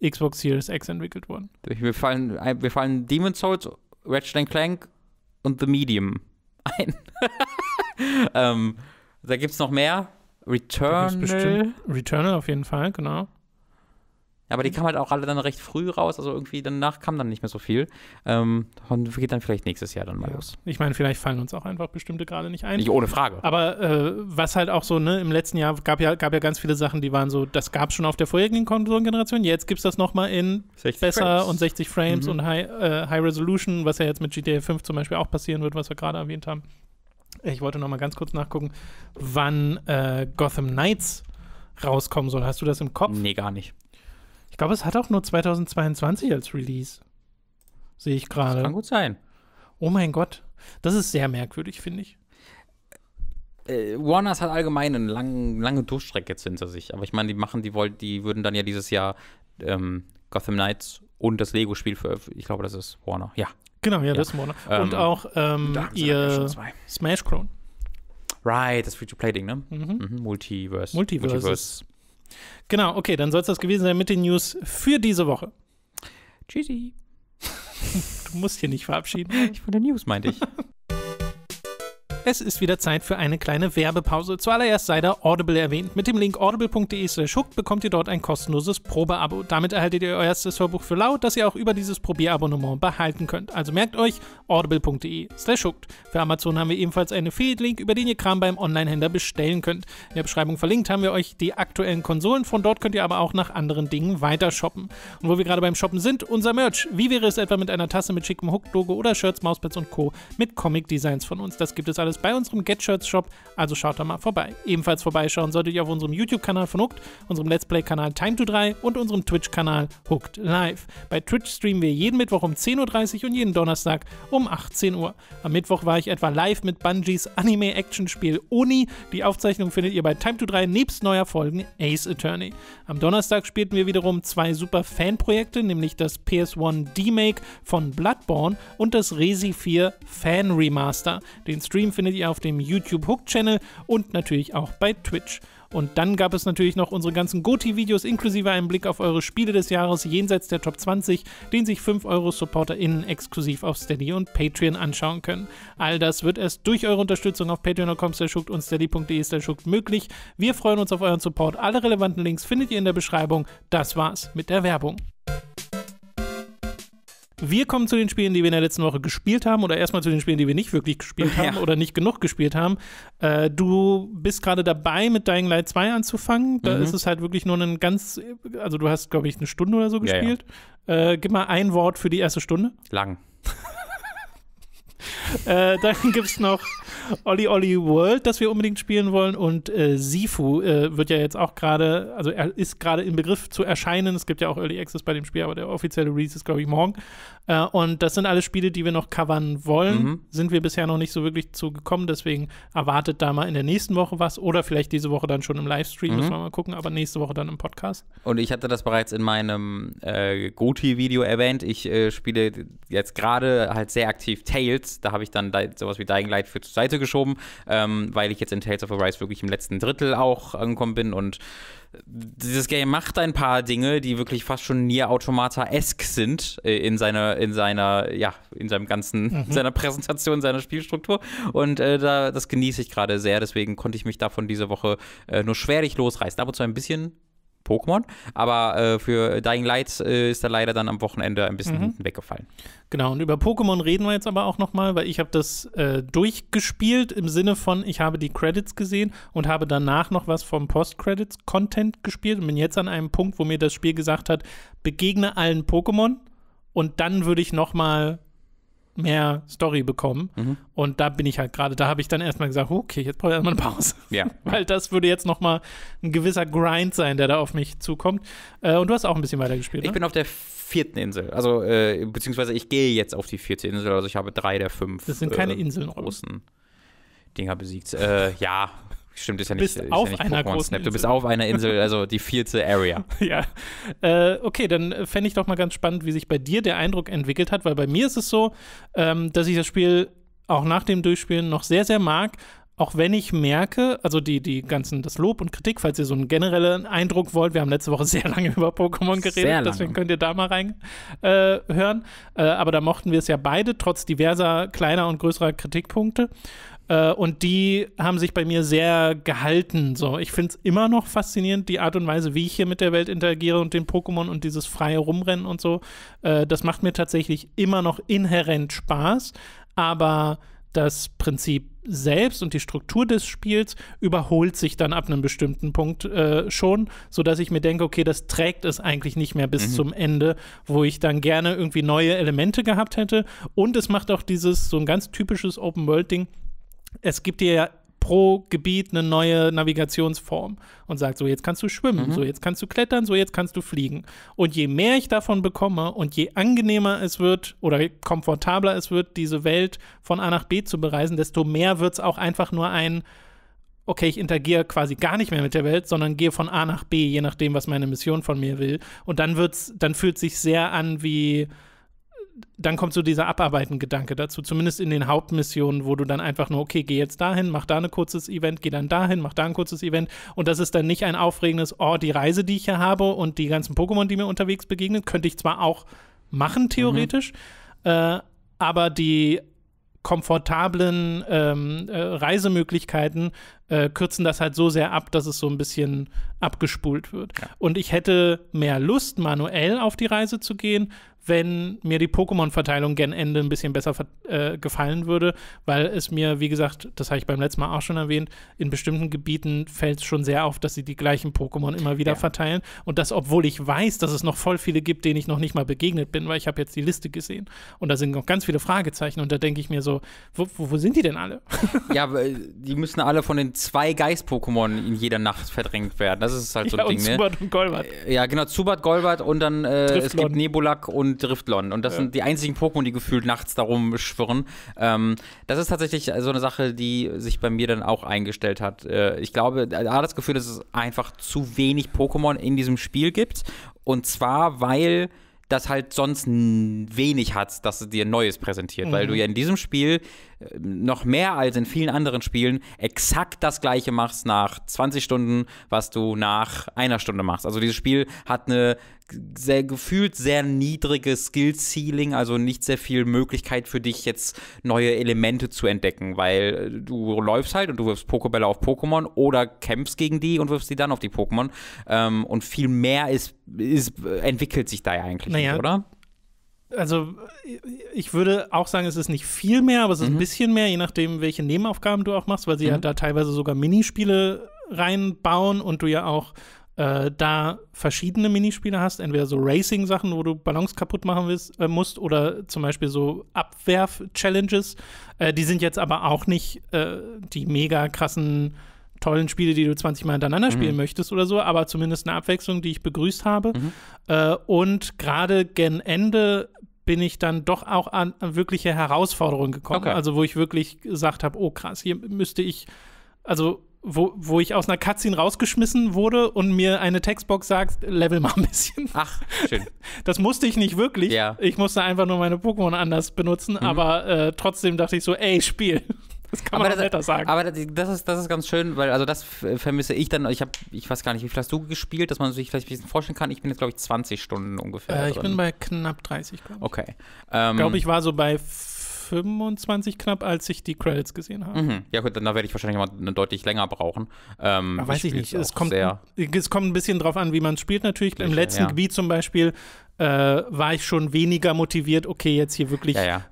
Xbox Series X entwickelt wurden. Wir fallen, wir fallen Demon's Souls, Ratchet Clank und The Medium ein. ähm, da gibt es noch mehr. Returnal. Returnal auf jeden Fall, genau. Aber die kamen halt auch alle dann recht früh raus, also irgendwie danach kam dann nicht mehr so viel. Ähm, und geht dann vielleicht nächstes Jahr dann mal ja. los. Ich meine, vielleicht fallen uns auch einfach bestimmte gerade nicht ein. Nicht ohne Frage. Aber äh, was halt auch so, ne, im letzten Jahr gab ja, gab ja ganz viele Sachen, die waren so, das gab es schon auf der vorherigen Konsolengeneration, jetzt gibt es das nochmal in besser Frames. und 60 Frames mhm. und High, äh, High Resolution, was ja jetzt mit GTA 5 zum Beispiel auch passieren wird, was wir gerade erwähnt haben. Ich wollte nochmal ganz kurz nachgucken, wann äh, Gotham Knights rauskommen soll. Hast du das im Kopf? Nee, gar nicht glaube, es hat auch nur 2022 als Release. Sehe ich gerade. Das kann gut sein. Oh mein Gott. Das ist sehr merkwürdig, finde ich. Äh, Warners hat allgemein eine lang, lange Durchstrecke jetzt hinter sich. Aber ich meine, die machen, die wollten, die würden dann ja dieses Jahr ähm, Gotham Knights und das Lego-Spiel veröffentlichen. Ich glaube, das ist Warner. Ja. Genau, ja, ja. das ist Warner. Ähm, und auch ähm, ihr Smash Clone. Right, das Free-to-Play-Ding, ne? Mhm. Mhm. Multiverse. Multiverse. Multiverse. Genau, okay, dann soll es das gewesen sein mit den News für diese Woche. Tschüssi. du musst hier nicht verabschieden. Ich von den News meinte ich. Es ist wieder Zeit für eine kleine Werbepause. Zuallererst sei da Audible erwähnt. Mit dem Link audible.de/hooked bekommt ihr dort ein kostenloses Probeabo. Damit erhaltet ihr euer erstes Hörbuch für laut, das ihr auch über dieses Probierabonnement behalten könnt. Also merkt euch audible.de/hooked. Für Amazon haben wir ebenfalls einen Affiliate-Link, über den ihr Kram beim online bestellen könnt. In der Beschreibung verlinkt haben wir euch die aktuellen Konsolen. Von dort könnt ihr aber auch nach anderen Dingen weiter shoppen. Und wo wir gerade beim Shoppen sind, unser Merch. Wie wäre es etwa mit einer Tasse mit schickem Hooked-Logo oder Shirts, Mauspads und Co. mit Comic-Designs von uns? Das gibt es alles bei unserem Get-Shirts-Shop, also schaut da mal vorbei. Ebenfalls vorbeischauen solltet ihr auf unserem YouTube-Kanal von Hooked, unserem Let's Play-Kanal Time to 3 und unserem Twitch-Kanal Hooked Live. Bei Twitch streamen wir jeden Mittwoch um 10.30 Uhr und jeden Donnerstag um 18 Uhr. Am Mittwoch war ich etwa live mit Bungies Anime-Action-Spiel Oni. Die Aufzeichnung findet ihr bei Time to 3 nebst neuer Folgen Ace Attorney. Am Donnerstag spielten wir wiederum zwei super Fanprojekte, nämlich das PS1 D-Make von Bloodborne und das Resi 4 Fan Remaster. Den Stream findet findet ihr auf dem YouTube Hook Channel und natürlich auch bei Twitch. Und dann gab es natürlich noch unsere ganzen GOTI-Videos inklusive einem Blick auf eure Spiele des Jahres jenseits der Top 20, den sich 5 Euro SupporterInnen exklusiv auf Steady und Patreon anschauen können. All das wird erst durch eure Unterstützung auf patreon.com und steady.de möglich. Wir freuen uns auf euren Support. Alle relevanten Links findet ihr in der Beschreibung. Das war's mit der Werbung. Wir kommen zu den Spielen, die wir in der letzten Woche gespielt haben oder erstmal zu den Spielen, die wir nicht wirklich gespielt haben ja. oder nicht genug gespielt haben. Äh, du bist gerade dabei, mit Dying Light 2 anzufangen. Da mhm. ist es halt wirklich nur ein ganz, also du hast, glaube ich, eine Stunde oder so gespielt. Ja, ja. Äh, gib mal ein Wort für die erste Stunde. Lang. äh, dann es noch Olli Olli World, das wir unbedingt spielen wollen. Und äh, Sifu äh, wird ja jetzt auch gerade, also er ist gerade im Begriff zu erscheinen. Es gibt ja auch Early Access bei dem Spiel, aber der offizielle Release ist, glaube ich, morgen. Äh, und das sind alle Spiele, die wir noch covern wollen. Mhm. Sind wir bisher noch nicht so wirklich zu gekommen. Deswegen erwartet da mal in der nächsten Woche was oder vielleicht diese Woche dann schon im Livestream. Mhm. Müssen wir mal gucken, aber nächste Woche dann im Podcast. Und ich hatte das bereits in meinem äh, Goti-Video erwähnt. Ich äh, spiele jetzt gerade halt sehr aktiv Tales. Da habe ich dann sowas wie Dying Light für zur Seite geschoben, ähm, weil ich jetzt in Tales of Arise wirklich im letzten Drittel auch angekommen bin und dieses Game macht ein paar Dinge, die wirklich fast schon Nier Automata-esque sind äh, in seiner, in seiner, ja, in seinem ganzen, mhm. seiner Präsentation, seiner Spielstruktur. Und äh, da, das genieße ich gerade sehr. Deswegen konnte ich mich davon diese Woche äh, nur schwerlich losreißen. Ab zu ein bisschen Pokémon. Aber äh, für Dying Light äh, ist er leider dann am Wochenende ein bisschen mhm. hinten weggefallen. Genau, und über Pokémon reden wir jetzt aber auch nochmal, weil ich habe das äh, durchgespielt im Sinne von, ich habe die Credits gesehen und habe danach noch was vom Post-Credits-Content gespielt und bin jetzt an einem Punkt, wo mir das Spiel gesagt hat, begegne allen Pokémon und dann würde ich nochmal mehr Story bekommen. Mhm. Und da bin ich halt gerade, da habe ich dann erstmal gesagt, okay, jetzt brauche ich erstmal eine Pause. Ja. Weil das würde jetzt nochmal ein gewisser Grind sein, der da auf mich zukommt. Äh, und du hast auch ein bisschen weiter gespielt. Ich ne? bin auf der vierten Insel. Also, äh, beziehungsweise ich gehe jetzt auf die vierte Insel. Also ich habe drei der fünf. Das sind keine äh, Inseln, großen Dinger besiegt. Äh, ja, Stimmt, ist ja nicht, bist ja nicht Pokémon Snap. Du bist auf einer Insel, also die vierte Area. ja. Äh, okay, dann fände ich doch mal ganz spannend, wie sich bei dir der Eindruck entwickelt hat, weil bei mir ist es so, ähm, dass ich das Spiel auch nach dem Durchspielen noch sehr, sehr mag. Auch wenn ich merke, also die, die ganzen, das Lob und Kritik, falls ihr so einen generellen Eindruck wollt, wir haben letzte Woche sehr lange über Pokémon geredet, deswegen könnt ihr da mal reinhören. Äh, äh, aber da mochten wir es ja beide, trotz diverser kleiner und größerer Kritikpunkte. Äh, und die haben sich bei mir sehr gehalten. So, ich finde es immer noch faszinierend, die Art und Weise, wie ich hier mit der Welt interagiere und den Pokémon und dieses freie Rumrennen und so. Äh, das macht mir tatsächlich immer noch inhärent Spaß. Aber das Prinzip selbst und die Struktur des Spiels überholt sich dann ab einem bestimmten Punkt äh, schon, sodass ich mir denke, okay, das trägt es eigentlich nicht mehr bis mhm. zum Ende, wo ich dann gerne irgendwie neue Elemente gehabt hätte. Und es macht auch dieses so ein ganz typisches Open-World-Ding es gibt dir ja pro Gebiet eine neue Navigationsform und sagt, so jetzt kannst du schwimmen, mhm. so jetzt kannst du klettern, so jetzt kannst du fliegen. Und je mehr ich davon bekomme und je angenehmer es wird oder komfortabler es wird, diese Welt von A nach B zu bereisen, desto mehr wird es auch einfach nur ein, okay, ich interagiere quasi gar nicht mehr mit der Welt, sondern gehe von A nach B, je nachdem, was meine Mission von mir will. Und dann wird's, dann fühlt sich sehr an wie dann kommt so dieser Abarbeiten-Gedanke dazu, zumindest in den Hauptmissionen, wo du dann einfach nur, okay, geh jetzt dahin, mach da ein kurzes Event, geh dann dahin, mach da ein kurzes Event. Und das ist dann nicht ein aufregendes, oh, die Reise, die ich hier habe und die ganzen Pokémon, die mir unterwegs begegnen, könnte ich zwar auch machen, theoretisch, mhm. äh, aber die komfortablen ähm, äh, Reisemöglichkeiten äh, kürzen das halt so sehr ab, dass es so ein bisschen abgespult wird. Ja. Und ich hätte mehr Lust, manuell auf die Reise zu gehen, wenn mir die Pokémon-Verteilung gen Ende ein bisschen besser äh, gefallen würde, weil es mir, wie gesagt, das habe ich beim letzten Mal auch schon erwähnt, in bestimmten Gebieten fällt es schon sehr auf, dass sie die gleichen Pokémon immer wieder ja. verteilen. Und das, obwohl ich weiß, dass es noch voll viele gibt, denen ich noch nicht mal begegnet bin, weil ich habe jetzt die Liste gesehen und da sind noch ganz viele Fragezeichen und da denke ich mir so, wo, wo, sind die denn alle? ja, die müssen alle von den zwei Geist-Pokémon in jeder Nacht verdrängt werden. Das ist halt so ein Ding, und ne? Zubat und Golbat. Ja, genau, Zubat, Golbat und dann äh, es gibt Nebulak und Driftlon. Und das ja. sind die einzigen Pokémon, die gefühlt nachts darum schwirren. Ähm, das ist tatsächlich äh, so eine Sache, die sich bei mir dann auch eingestellt hat. Äh, ich glaube, da das Gefühl, dass es einfach zu wenig Pokémon in diesem Spiel gibt. Und zwar, weil das halt sonst wenig hat, dass es dir Neues präsentiert. Mhm. Weil du mhm. ja in diesem Spiel noch mehr als in vielen anderen Spielen exakt das gleiche machst nach 20 Stunden, was du nach einer Stunde machst. Also dieses Spiel hat eine sehr gefühlt sehr niedrige Skill Ceiling, also nicht sehr viel Möglichkeit für dich jetzt neue Elemente zu entdecken, weil äh, du läufst halt und du wirfst Pokébälle auf Pokémon oder kämpfst gegen die und wirfst die dann auf die Pokémon. Ähm, und viel mehr ist, ist, äh, entwickelt sich da ja eigentlich, naja, nicht, oder? also ich würde auch sagen, es ist nicht viel mehr, aber es ist mhm. ein bisschen mehr, je nachdem, welche Nebenaufgaben du auch machst, weil sie mhm. ja da teilweise sogar Minispiele reinbauen und du ja auch äh, da verschiedene Minispiele hast, entweder so Racing-Sachen, wo du Ballons kaputt machen willst, äh, musst, oder zum Beispiel so Abwerf-Challenges. Äh, die sind jetzt aber auch nicht äh, die mega krassen tollen Spiele, die du 20 Mal hintereinander mhm. spielen möchtest oder so, aber zumindest eine Abwechslung, die ich begrüßt habe. Mhm. Äh, und gerade gen Ende bin ich dann doch auch an, an wirkliche Herausforderungen gekommen. Okay. Also, wo ich wirklich gesagt habe, oh krass, hier müsste ich, also wo, wo ich aus einer Cutscene rausgeschmissen wurde und mir eine Textbox sagt, level mal ein bisschen. Ach, schön. Das musste ich nicht wirklich. Ja. Ich musste einfach nur meine Pokémon anders benutzen, mhm. aber äh, trotzdem dachte ich so, ey, Spiel. Das kann aber man das, netter sagen. Aber das ist, das ist ganz schön, weil also das vermisse ich dann. Ich habe, ich weiß gar nicht, wie viel hast du gespielt, dass man sich vielleicht ein bisschen vorstellen kann. Ich bin jetzt, glaube ich, 20 Stunden ungefähr. Äh, ich drin. bin bei knapp 30, glaube ich. Okay. Ähm, ich glaube, ich war so bei 25 knapp, als ich die Credits gesehen habe. Mhm. Ja gut, dann da werde ich wahrscheinlich mal eine deutlich länger brauchen. Ähm, ah, weiß ich nicht. Es kommt, es kommt ein bisschen drauf an, wie man spielt natürlich. Im letzten ja. Gebiet zum Beispiel äh, war ich schon weniger motiviert, okay, jetzt hier wirklich ja, ja.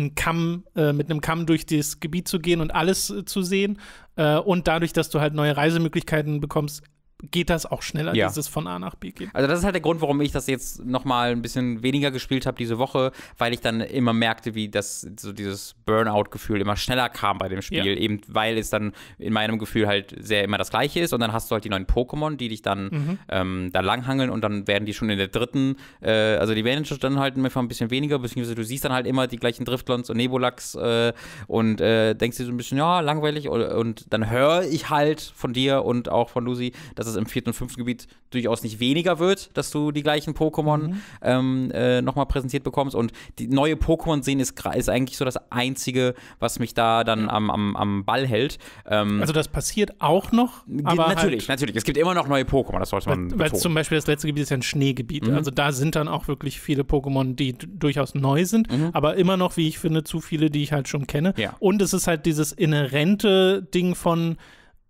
Einen Kamm, äh, mit einem Kamm durch das Gebiet zu gehen und alles äh, zu sehen. Äh, und dadurch, dass du halt neue Reisemöglichkeiten bekommst, geht das auch schneller, ja. dieses von A nach B geht. Also das ist halt der Grund, warum ich das jetzt noch mal ein bisschen weniger gespielt habe diese Woche, weil ich dann immer merkte, wie das so dieses Burnout-Gefühl immer schneller kam bei dem Spiel, ja. eben weil es dann in meinem Gefühl halt sehr immer das Gleiche ist und dann hast du halt die neuen Pokémon, die dich dann mhm. ähm, da langhangeln und dann werden die schon in der dritten, äh, also die werden schon dann halt ein bisschen weniger, beziehungsweise du siehst dann halt immer die gleichen Driftlons und Nebulax äh, und äh, denkst dir so ein bisschen, ja, langweilig und dann höre ich halt von dir und auch von Lucy, dass es es im vierten und fünften Gebiet durchaus nicht weniger wird, dass du die gleichen Pokémon mhm. ähm, äh, nochmal präsentiert bekommst. Und die neue Pokémon szene ist, ist eigentlich so das Einzige, was mich da dann am, am, am Ball hält. Ähm, also das passiert auch noch? Aber halt natürlich, halt natürlich. Es gibt immer noch neue Pokémon, das sollte man Weil, weil zum Beispiel das letzte Gebiet ist ja ein Schneegebiet. Mhm. Also da sind dann auch wirklich viele Pokémon, die durchaus neu sind, mhm. aber immer noch, wie ich finde, zu viele, die ich halt schon kenne. Ja. Und es ist halt dieses inhärente Ding von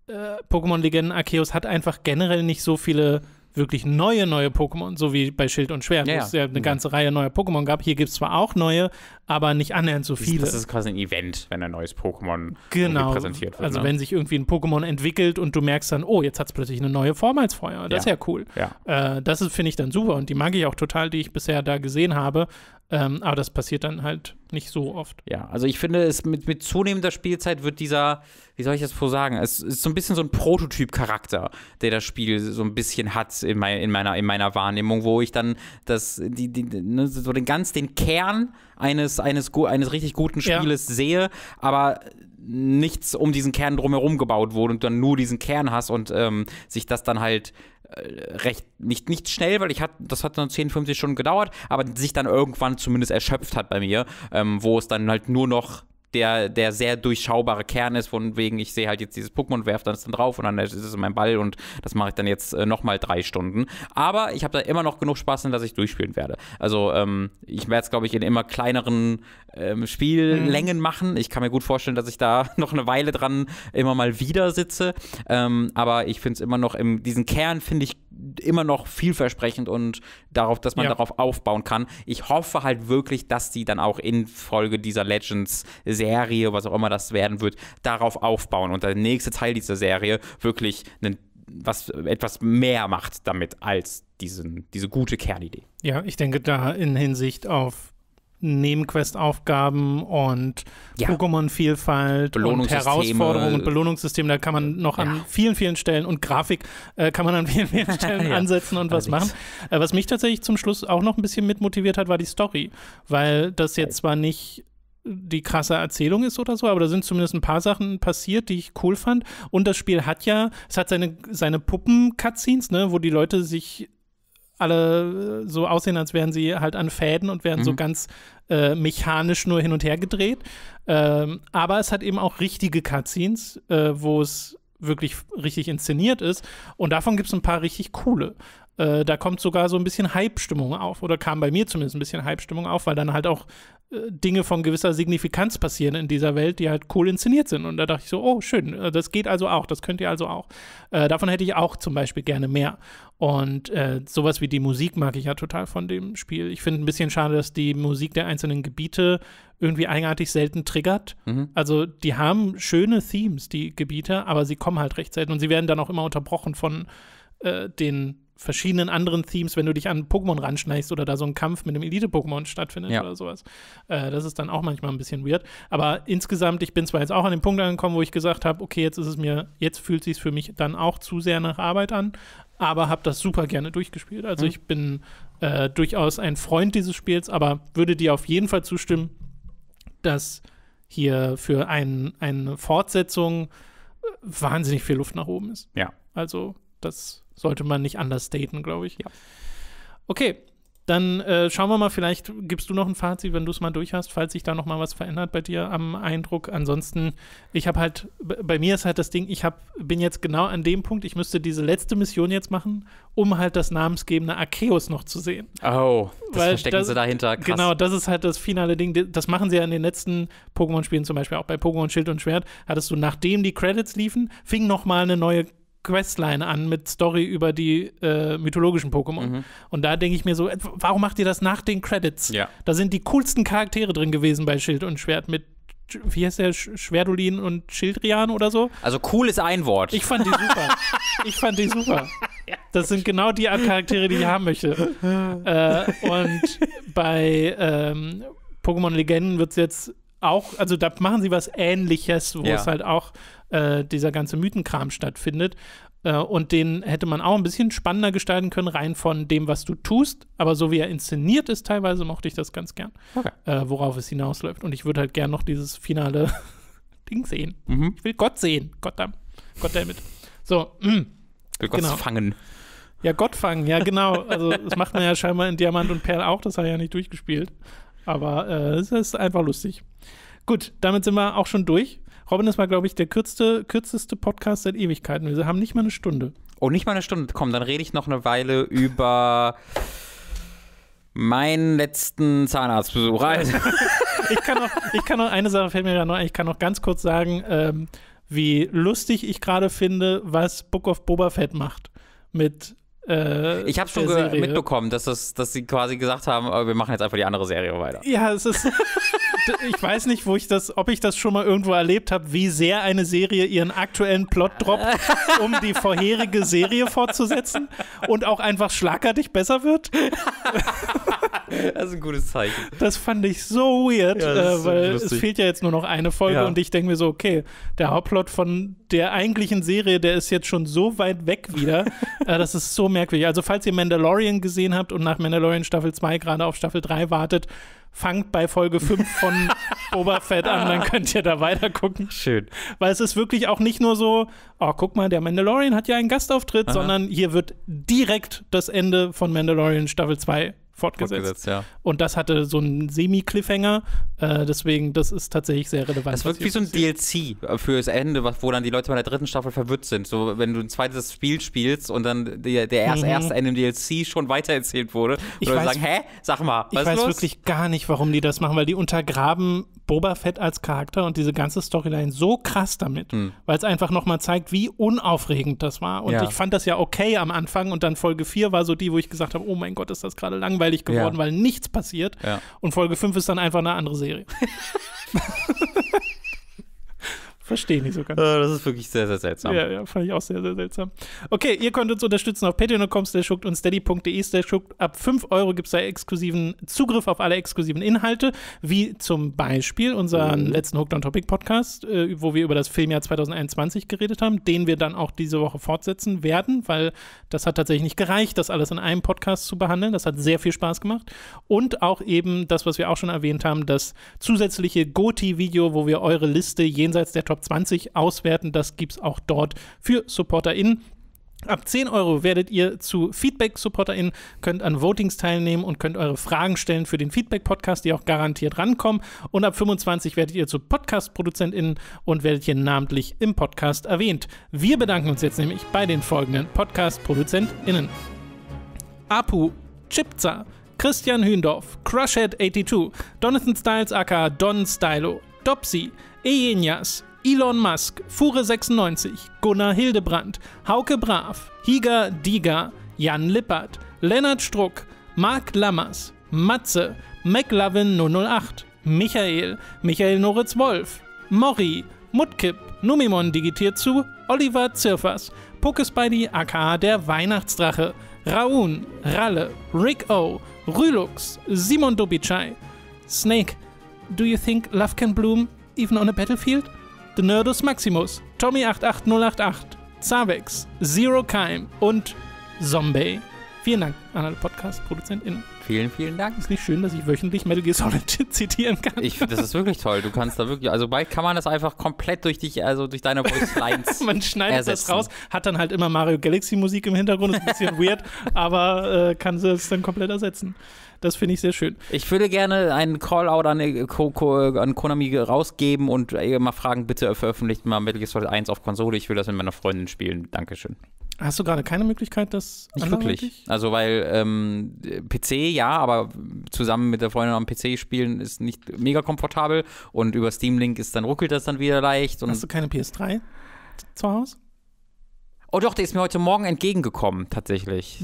äh, Pokémon Legenden Arceus hat einfach generell nicht so viele wirklich neue, neue Pokémon, so wie bei Schild und Schwert, ja, wo es ja eine ja. ganze Reihe neuer Pokémon gab. Hier gibt es zwar auch neue, aber nicht annähernd so viele. Das ist quasi ein Event, wenn ein neues Pokémon genau. präsentiert wird. Also ne? wenn sich irgendwie ein Pokémon entwickelt und du merkst dann, oh, jetzt hat es plötzlich eine neue Form als Feuer. Das ja. ist ja cool. Ja. Äh, das finde ich dann super und die mag ich auch total, die ich bisher da gesehen habe. Ähm, aber das passiert dann halt nicht so oft. Ja, also ich finde, es mit, mit zunehmender Spielzeit wird dieser, wie soll ich das so sagen, es ist so ein bisschen so ein Prototyp-Charakter, der das Spiel so ein bisschen hat in, mein, in, meiner, in meiner Wahrnehmung, wo ich dann das, die, die, ne, so den ganz den Kern eines, eines, eines richtig guten Spieles ja. sehe, aber nichts um diesen Kern drumherum gebaut wurde und dann nur diesen Kern hast und ähm, sich das dann halt äh, recht nicht, nicht schnell, weil ich hatte, das hat dann 10, 50 Stunden gedauert, aber sich dann irgendwann zumindest erschöpft hat bei mir, ähm, wo es dann halt nur noch der, der sehr durchschaubare Kern ist, von wegen, ich sehe halt jetzt dieses Pokémon, werfe dann es dann drauf und dann ist es mein Ball und das mache ich dann jetzt äh, nochmal drei Stunden. Aber ich habe da immer noch genug Spaß, in dass ich durchspielen werde. Also ähm, ich werde es, glaube ich, in immer kleineren ähm, Spiellängen mhm. machen. Ich kann mir gut vorstellen, dass ich da noch eine Weile dran immer mal wieder sitze. Ähm, aber ich finde es immer noch, im, diesen Kern finde ich immer noch vielversprechend und darauf, dass man ja. darauf aufbauen kann. Ich hoffe halt wirklich, dass sie dann auch in Folge dieser Legends-Serie, was auch immer das werden wird, darauf aufbauen und der nächste Teil dieser Serie wirklich einen was etwas mehr macht damit als diesen, diese gute Kernidee. Ja, ich denke da in Hinsicht auf Nebenquest-Aufgaben und ja. Pokémon-Vielfalt und Herausforderungen und Belohnungssystem. Da kann man noch ja. an vielen, vielen Stellen und Grafik äh, kann man an vielen, vielen Stellen ja. ansetzen und was machen. Äh, was mich tatsächlich zum Schluss auch noch ein bisschen mitmotiviert hat, war die Story, weil das jetzt zwar nicht die krasse Erzählung ist oder so, aber da sind zumindest ein paar Sachen passiert, die ich cool fand. Und das Spiel hat ja, es hat seine, seine Puppen-Cutscenes, ne, wo die Leute sich alle äh, so aussehen, als wären sie halt an Fäden und wären mhm. so ganz äh, mechanisch nur hin und her gedreht. Ähm, aber es hat eben auch richtige Cutscenes, äh, wo es wirklich richtig inszeniert ist. Und davon gibt es ein paar richtig coole. Äh, da kommt sogar so ein bisschen Hype-Stimmung auf oder kam bei mir zumindest ein bisschen Hype-Stimmung auf, weil dann halt auch äh, Dinge von gewisser Signifikanz passieren in dieser Welt, die halt cool inszeniert sind. Und da dachte ich so, oh, schön, äh, das geht also auch, das könnt ihr also auch. Äh, davon hätte ich auch zum Beispiel gerne mehr. Und äh, sowas wie die Musik mag ich ja total von dem Spiel. Ich finde ein bisschen schade, dass die Musik der einzelnen Gebiete irgendwie eigenartig selten triggert. Mhm. Also die haben schöne Themes, die Gebiete, aber sie kommen halt recht selten und sie werden dann auch immer unterbrochen von äh, den verschiedenen anderen Themes, wenn du dich an Pokémon ranschneidest oder da so ein Kampf mit einem Elite-Pokémon stattfindet ja. oder sowas. Äh, das ist dann auch manchmal ein bisschen weird. Aber insgesamt, ich bin zwar jetzt auch an den Punkt angekommen, wo ich gesagt habe, okay, jetzt ist es mir, jetzt fühlt es sich für mich dann auch zu sehr nach Arbeit an, aber habe das super gerne durchgespielt. Also mhm. ich bin äh, durchaus ein Freund dieses Spiels, aber würde dir auf jeden Fall zustimmen, dass hier für ein, eine Fortsetzung äh, wahnsinnig viel Luft nach oben ist. Ja. Also das sollte man nicht anders daten, glaube ich. Ja. Okay, dann äh, schauen wir mal, vielleicht gibst du noch ein Fazit, wenn du es mal durch hast, falls sich da noch mal was verändert bei dir am Eindruck. Ansonsten, ich habe halt, bei mir ist halt das Ding, ich hab, bin jetzt genau an dem Punkt, ich müsste diese letzte Mission jetzt machen, um halt das namensgebende Arceus noch zu sehen. Oh, das Weil verstecken das, sie dahinter, krass. Genau, das ist halt das finale Ding. Das machen sie ja in den letzten Pokémon-Spielen zum Beispiel, auch bei Pokémon Schild und Schwert, hattest du, nachdem die Credits liefen, fing noch mal eine neue Questline an mit Story über die äh, mythologischen Pokémon. Mhm. Und da denke ich mir so, warum macht ihr das nach den Credits? Ja. Da sind die coolsten Charaktere drin gewesen bei Schild und Schwert mit wie heißt der, Schwerdolin und Schildrian oder so. Also cool ist ein Wort. Ich fand die super. ich fand die super. Das sind genau die Art Charaktere, die ich haben möchte. äh, und bei ähm, Pokémon Legenden wird es jetzt auch, also da machen sie was ähnliches, wo ja. es halt auch äh, dieser ganze Mythenkram stattfindet. Äh, und den hätte man auch ein bisschen spannender gestalten können, rein von dem, was du tust. Aber so wie er inszeniert ist, teilweise mochte ich das ganz gern, okay. äh, worauf es hinausläuft. Und ich würde halt gern noch dieses finale Ding sehen. Mhm. Ich will Gott sehen. Gott damit. So. Mm. Will Gott genau. fangen. Ja, Gott fangen, ja, genau. Also, das macht man ja scheinbar in Diamant und Perl auch, das hat er ja nicht durchgespielt. Aber äh, es äh, ist einfach lustig. Gut, damit sind wir auch schon durch. Robin, das war, glaube ich, der kürzte, kürzeste Podcast seit Ewigkeiten. Wir haben nicht mal eine Stunde. Oh, nicht mal eine Stunde. Komm, dann rede ich noch eine Weile über meinen letzten Zahnarztbesuch. Also. ich, kann noch, ich kann noch eine Sache fällt mir gerade noch ein. Ich kann noch ganz kurz sagen, ähm, wie lustig ich gerade finde, was Book of Boba Fett macht mit äh, ich habe schon mitbekommen, dass, das, dass sie quasi gesagt haben, äh, wir machen jetzt einfach die andere Serie weiter. Ja, es ist. ich weiß nicht, wo ich das, ob ich das schon mal irgendwo erlebt habe, wie sehr eine Serie ihren aktuellen Plot droppt, um die vorherige Serie fortzusetzen und auch einfach schlagartig besser wird. Das ist ein gutes Zeichen. Das fand ich so weird, ja, äh, weil es fehlt ja jetzt nur noch eine Folge ja. und ich denke mir so, okay, der Hauptplot von der eigentlichen Serie, der ist jetzt schon so weit weg wieder. äh, das ist so merkwürdig. Also, falls ihr Mandalorian gesehen habt und nach Mandalorian Staffel 2 gerade auf Staffel 3 wartet, fangt bei Folge 5 von Oberfett an, dann könnt ihr da weiter gucken. Schön. Weil es ist wirklich auch nicht nur so, oh, guck mal, der Mandalorian hat ja einen Gastauftritt, Aha. sondern hier wird direkt das Ende von Mandalorian Staffel 2 fortgesetzt. fortgesetzt ja. Und das hatte so einen Semi-Cliffhanger. Äh, deswegen, das ist tatsächlich sehr relevant. Das wirkt wie so ein DLC äh, fürs Ende, wo dann die Leute bei der dritten Staffel verwirrt sind. So, wenn du ein zweites Spiel spielst und dann der, der erste, mhm. erste in dem DLC schon weitererzählt wurde. Oder ich weiß, sagen, hä? Sag mal, was Ich weiß los? wirklich gar nicht, warum die das machen, weil die untergraben Boba Fett als Charakter und diese ganze Storyline so krass damit, mhm. weil es einfach nochmal zeigt, wie unaufregend das war. Und ja. ich fand das ja okay am Anfang und dann Folge 4 war so die, wo ich gesagt habe, oh mein Gott, ist das gerade langweilig geworden, ja. weil nichts passiert. Ja. Und Folge 5 ist dann einfach eine andere Serie. Verstehe nicht so ganz. Äh, das ist wirklich sehr, sehr seltsam. Ja, ja, fand ich auch sehr, sehr seltsam. Okay, ihr könnt uns unterstützen auf patreon.com schuckt und steady.de schuckt. Ab 5 Euro gibt es da exklusiven Zugriff auf alle exklusiven Inhalte, wie zum Beispiel unseren mhm. letzten Hooked on Topic Podcast, äh, wo wir über das Filmjahr 2021 geredet haben, den wir dann auch diese Woche fortsetzen werden, weil das hat tatsächlich nicht gereicht, das alles in einem Podcast zu behandeln. Das hat sehr viel Spaß gemacht. Und auch eben das, was wir auch schon erwähnt haben, das zusätzliche GoTi-Video, wo wir eure Liste jenseits der Top Top 20 auswerten. Das gibt es auch dort für SupporterInnen. Ab 10 Euro werdet ihr zu Feedback-SupporterInnen, könnt an Votings teilnehmen und könnt eure Fragen stellen für den Feedback-Podcast, die auch garantiert rankommen. Und ab 25 werdet ihr zu Podcast-ProduzentInnen und werdet hier namentlich im Podcast erwähnt. Wir bedanken uns jetzt nämlich bei den folgenden Podcast-ProduzentInnen: Apu, Chipza, Christian Hühndorf, Crushhead82, Donathan Styles aka Don Stylo, Dopsy, Ejenias, Elon Musk, Fure96, Gunnar Hildebrand, Hauke Brav, Higa Diga, Jan Lippert, Lennart Struck, Marc Lammers, Matze, McLovin008, Michael, Michael Noritz Wolf, Mori, Mutkip, Numimon digitiert zu, Oliver Zirfers, Pokespidey aka der Weihnachtsdrache, Raun, Ralle, Rick O, Rülux, Simon Dobitschai, Snake, do you think love can bloom even on a battlefield? The Nerdus Maximus, Tommy88088, Zavex, Zero Keim und Zombie. Vielen Dank an alle Podcast-ProduzentInnen. Vielen, vielen Dank. Ist nicht schön, dass ich wöchentlich Metal Gear Solid zitieren kann. Ich, das ist wirklich toll. Du kannst da wirklich, also bald kann man das einfach komplett durch dich, also durch deine Voice Lines. man schneidet ersetzen. das raus, hat dann halt immer Mario Galaxy Musik im Hintergrund, ist ein bisschen weird, aber äh, kann sie es dann komplett ersetzen. Das finde ich sehr schön. Ich würde gerne einen Call-out an, äh, an, Konami rausgeben und äh, mal fragen, bitte veröffentlicht mal Metal Gear Solid 1 auf Konsole. Ich will das mit meiner Freundin spielen. Dankeschön. Hast du gerade keine Möglichkeit, das Nicht wirklich. Also, weil ähm, PC ja, aber zusammen mit der Freundin am PC spielen ist nicht mega komfortabel und über Steam Link ist dann ruckelt das dann wieder leicht. Hast du keine PS3 zu Hause? Oh doch, der ist mir heute Morgen entgegengekommen, tatsächlich.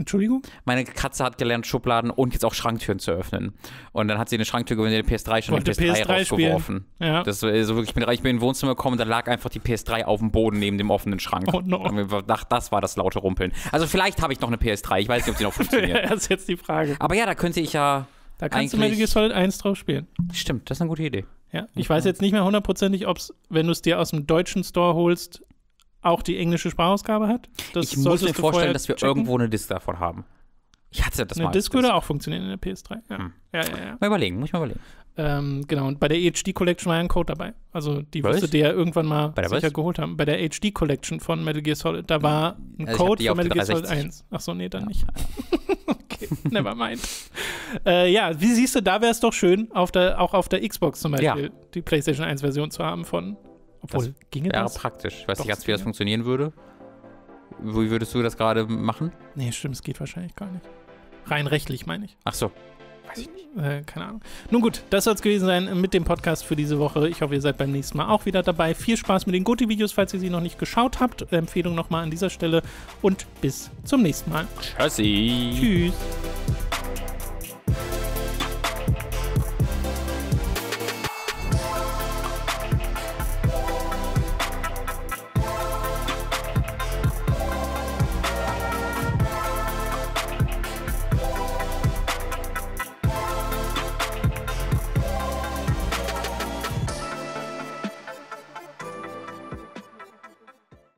Entschuldigung? Meine Katze hat gelernt, Schubladen und jetzt auch Schranktüren zu öffnen. Und dann hat sie eine Schranktür gewonnen, die PS3 schon die PS3, PS3 rausgeworfen. Ja. Das ist so wirklich, ich bin in Wohnzimmer gekommen und da lag einfach die PS3 auf dem Boden neben dem offenen Schrank. Oh no. Und wir dachten, das war das laute Rumpeln. Also vielleicht habe ich noch eine PS3, ich weiß nicht, ob die noch funktioniert. das ist jetzt die Frage. Aber ja, da könnte ich ja. Da kannst du Metal Gear Solid 1 drauf spielen. Stimmt, das ist eine gute Idee. Ja, ich weiß jetzt nicht mehr hundertprozentig, ob es, wenn du es dir aus dem deutschen Store holst, auch die englische Sprachausgabe hat? Das ich muss mir vorstellen, dass wir checken? irgendwo eine Disk davon haben. Ich hatte das eine mal. Eine Disk würde auch funktionieren in der PS3. Ja. Hm. ja, ja, ja. Mal überlegen, muss ich mal überlegen. Ähm, genau, und bei der e HD Collection war ja ein Code dabei. Also die was? müsste ja irgendwann mal bei sicher was? geholt haben. Bei der e HD Collection von Metal Gear Solid, da war hm. ein also Code von Metal Gear Solid 1. Achso, nee, dann ja. nicht. okay, never mind. äh, ja, wie siehst du, da wäre es doch schön, auf der, auch auf der Xbox zum Beispiel, ja. die PlayStation 1 Version zu haben von obwohl, das ginge wäre das? praktisch. Ich weiß nicht ganz, wie das funktionieren würde. Wie würdest du das gerade machen? Nee, stimmt, es geht wahrscheinlich gar nicht. Rein rechtlich, meine ich. Ach so. Weiß ich nicht. Äh, keine Ahnung. Nun gut, das soll es gewesen sein mit dem Podcast für diese Woche. Ich hoffe, ihr seid beim nächsten Mal auch wieder dabei. Viel Spaß mit den Goti-Videos, falls ihr sie noch nicht geschaut habt. Empfehlung nochmal an dieser Stelle und bis zum nächsten Mal. Tschüssi. Tschüss.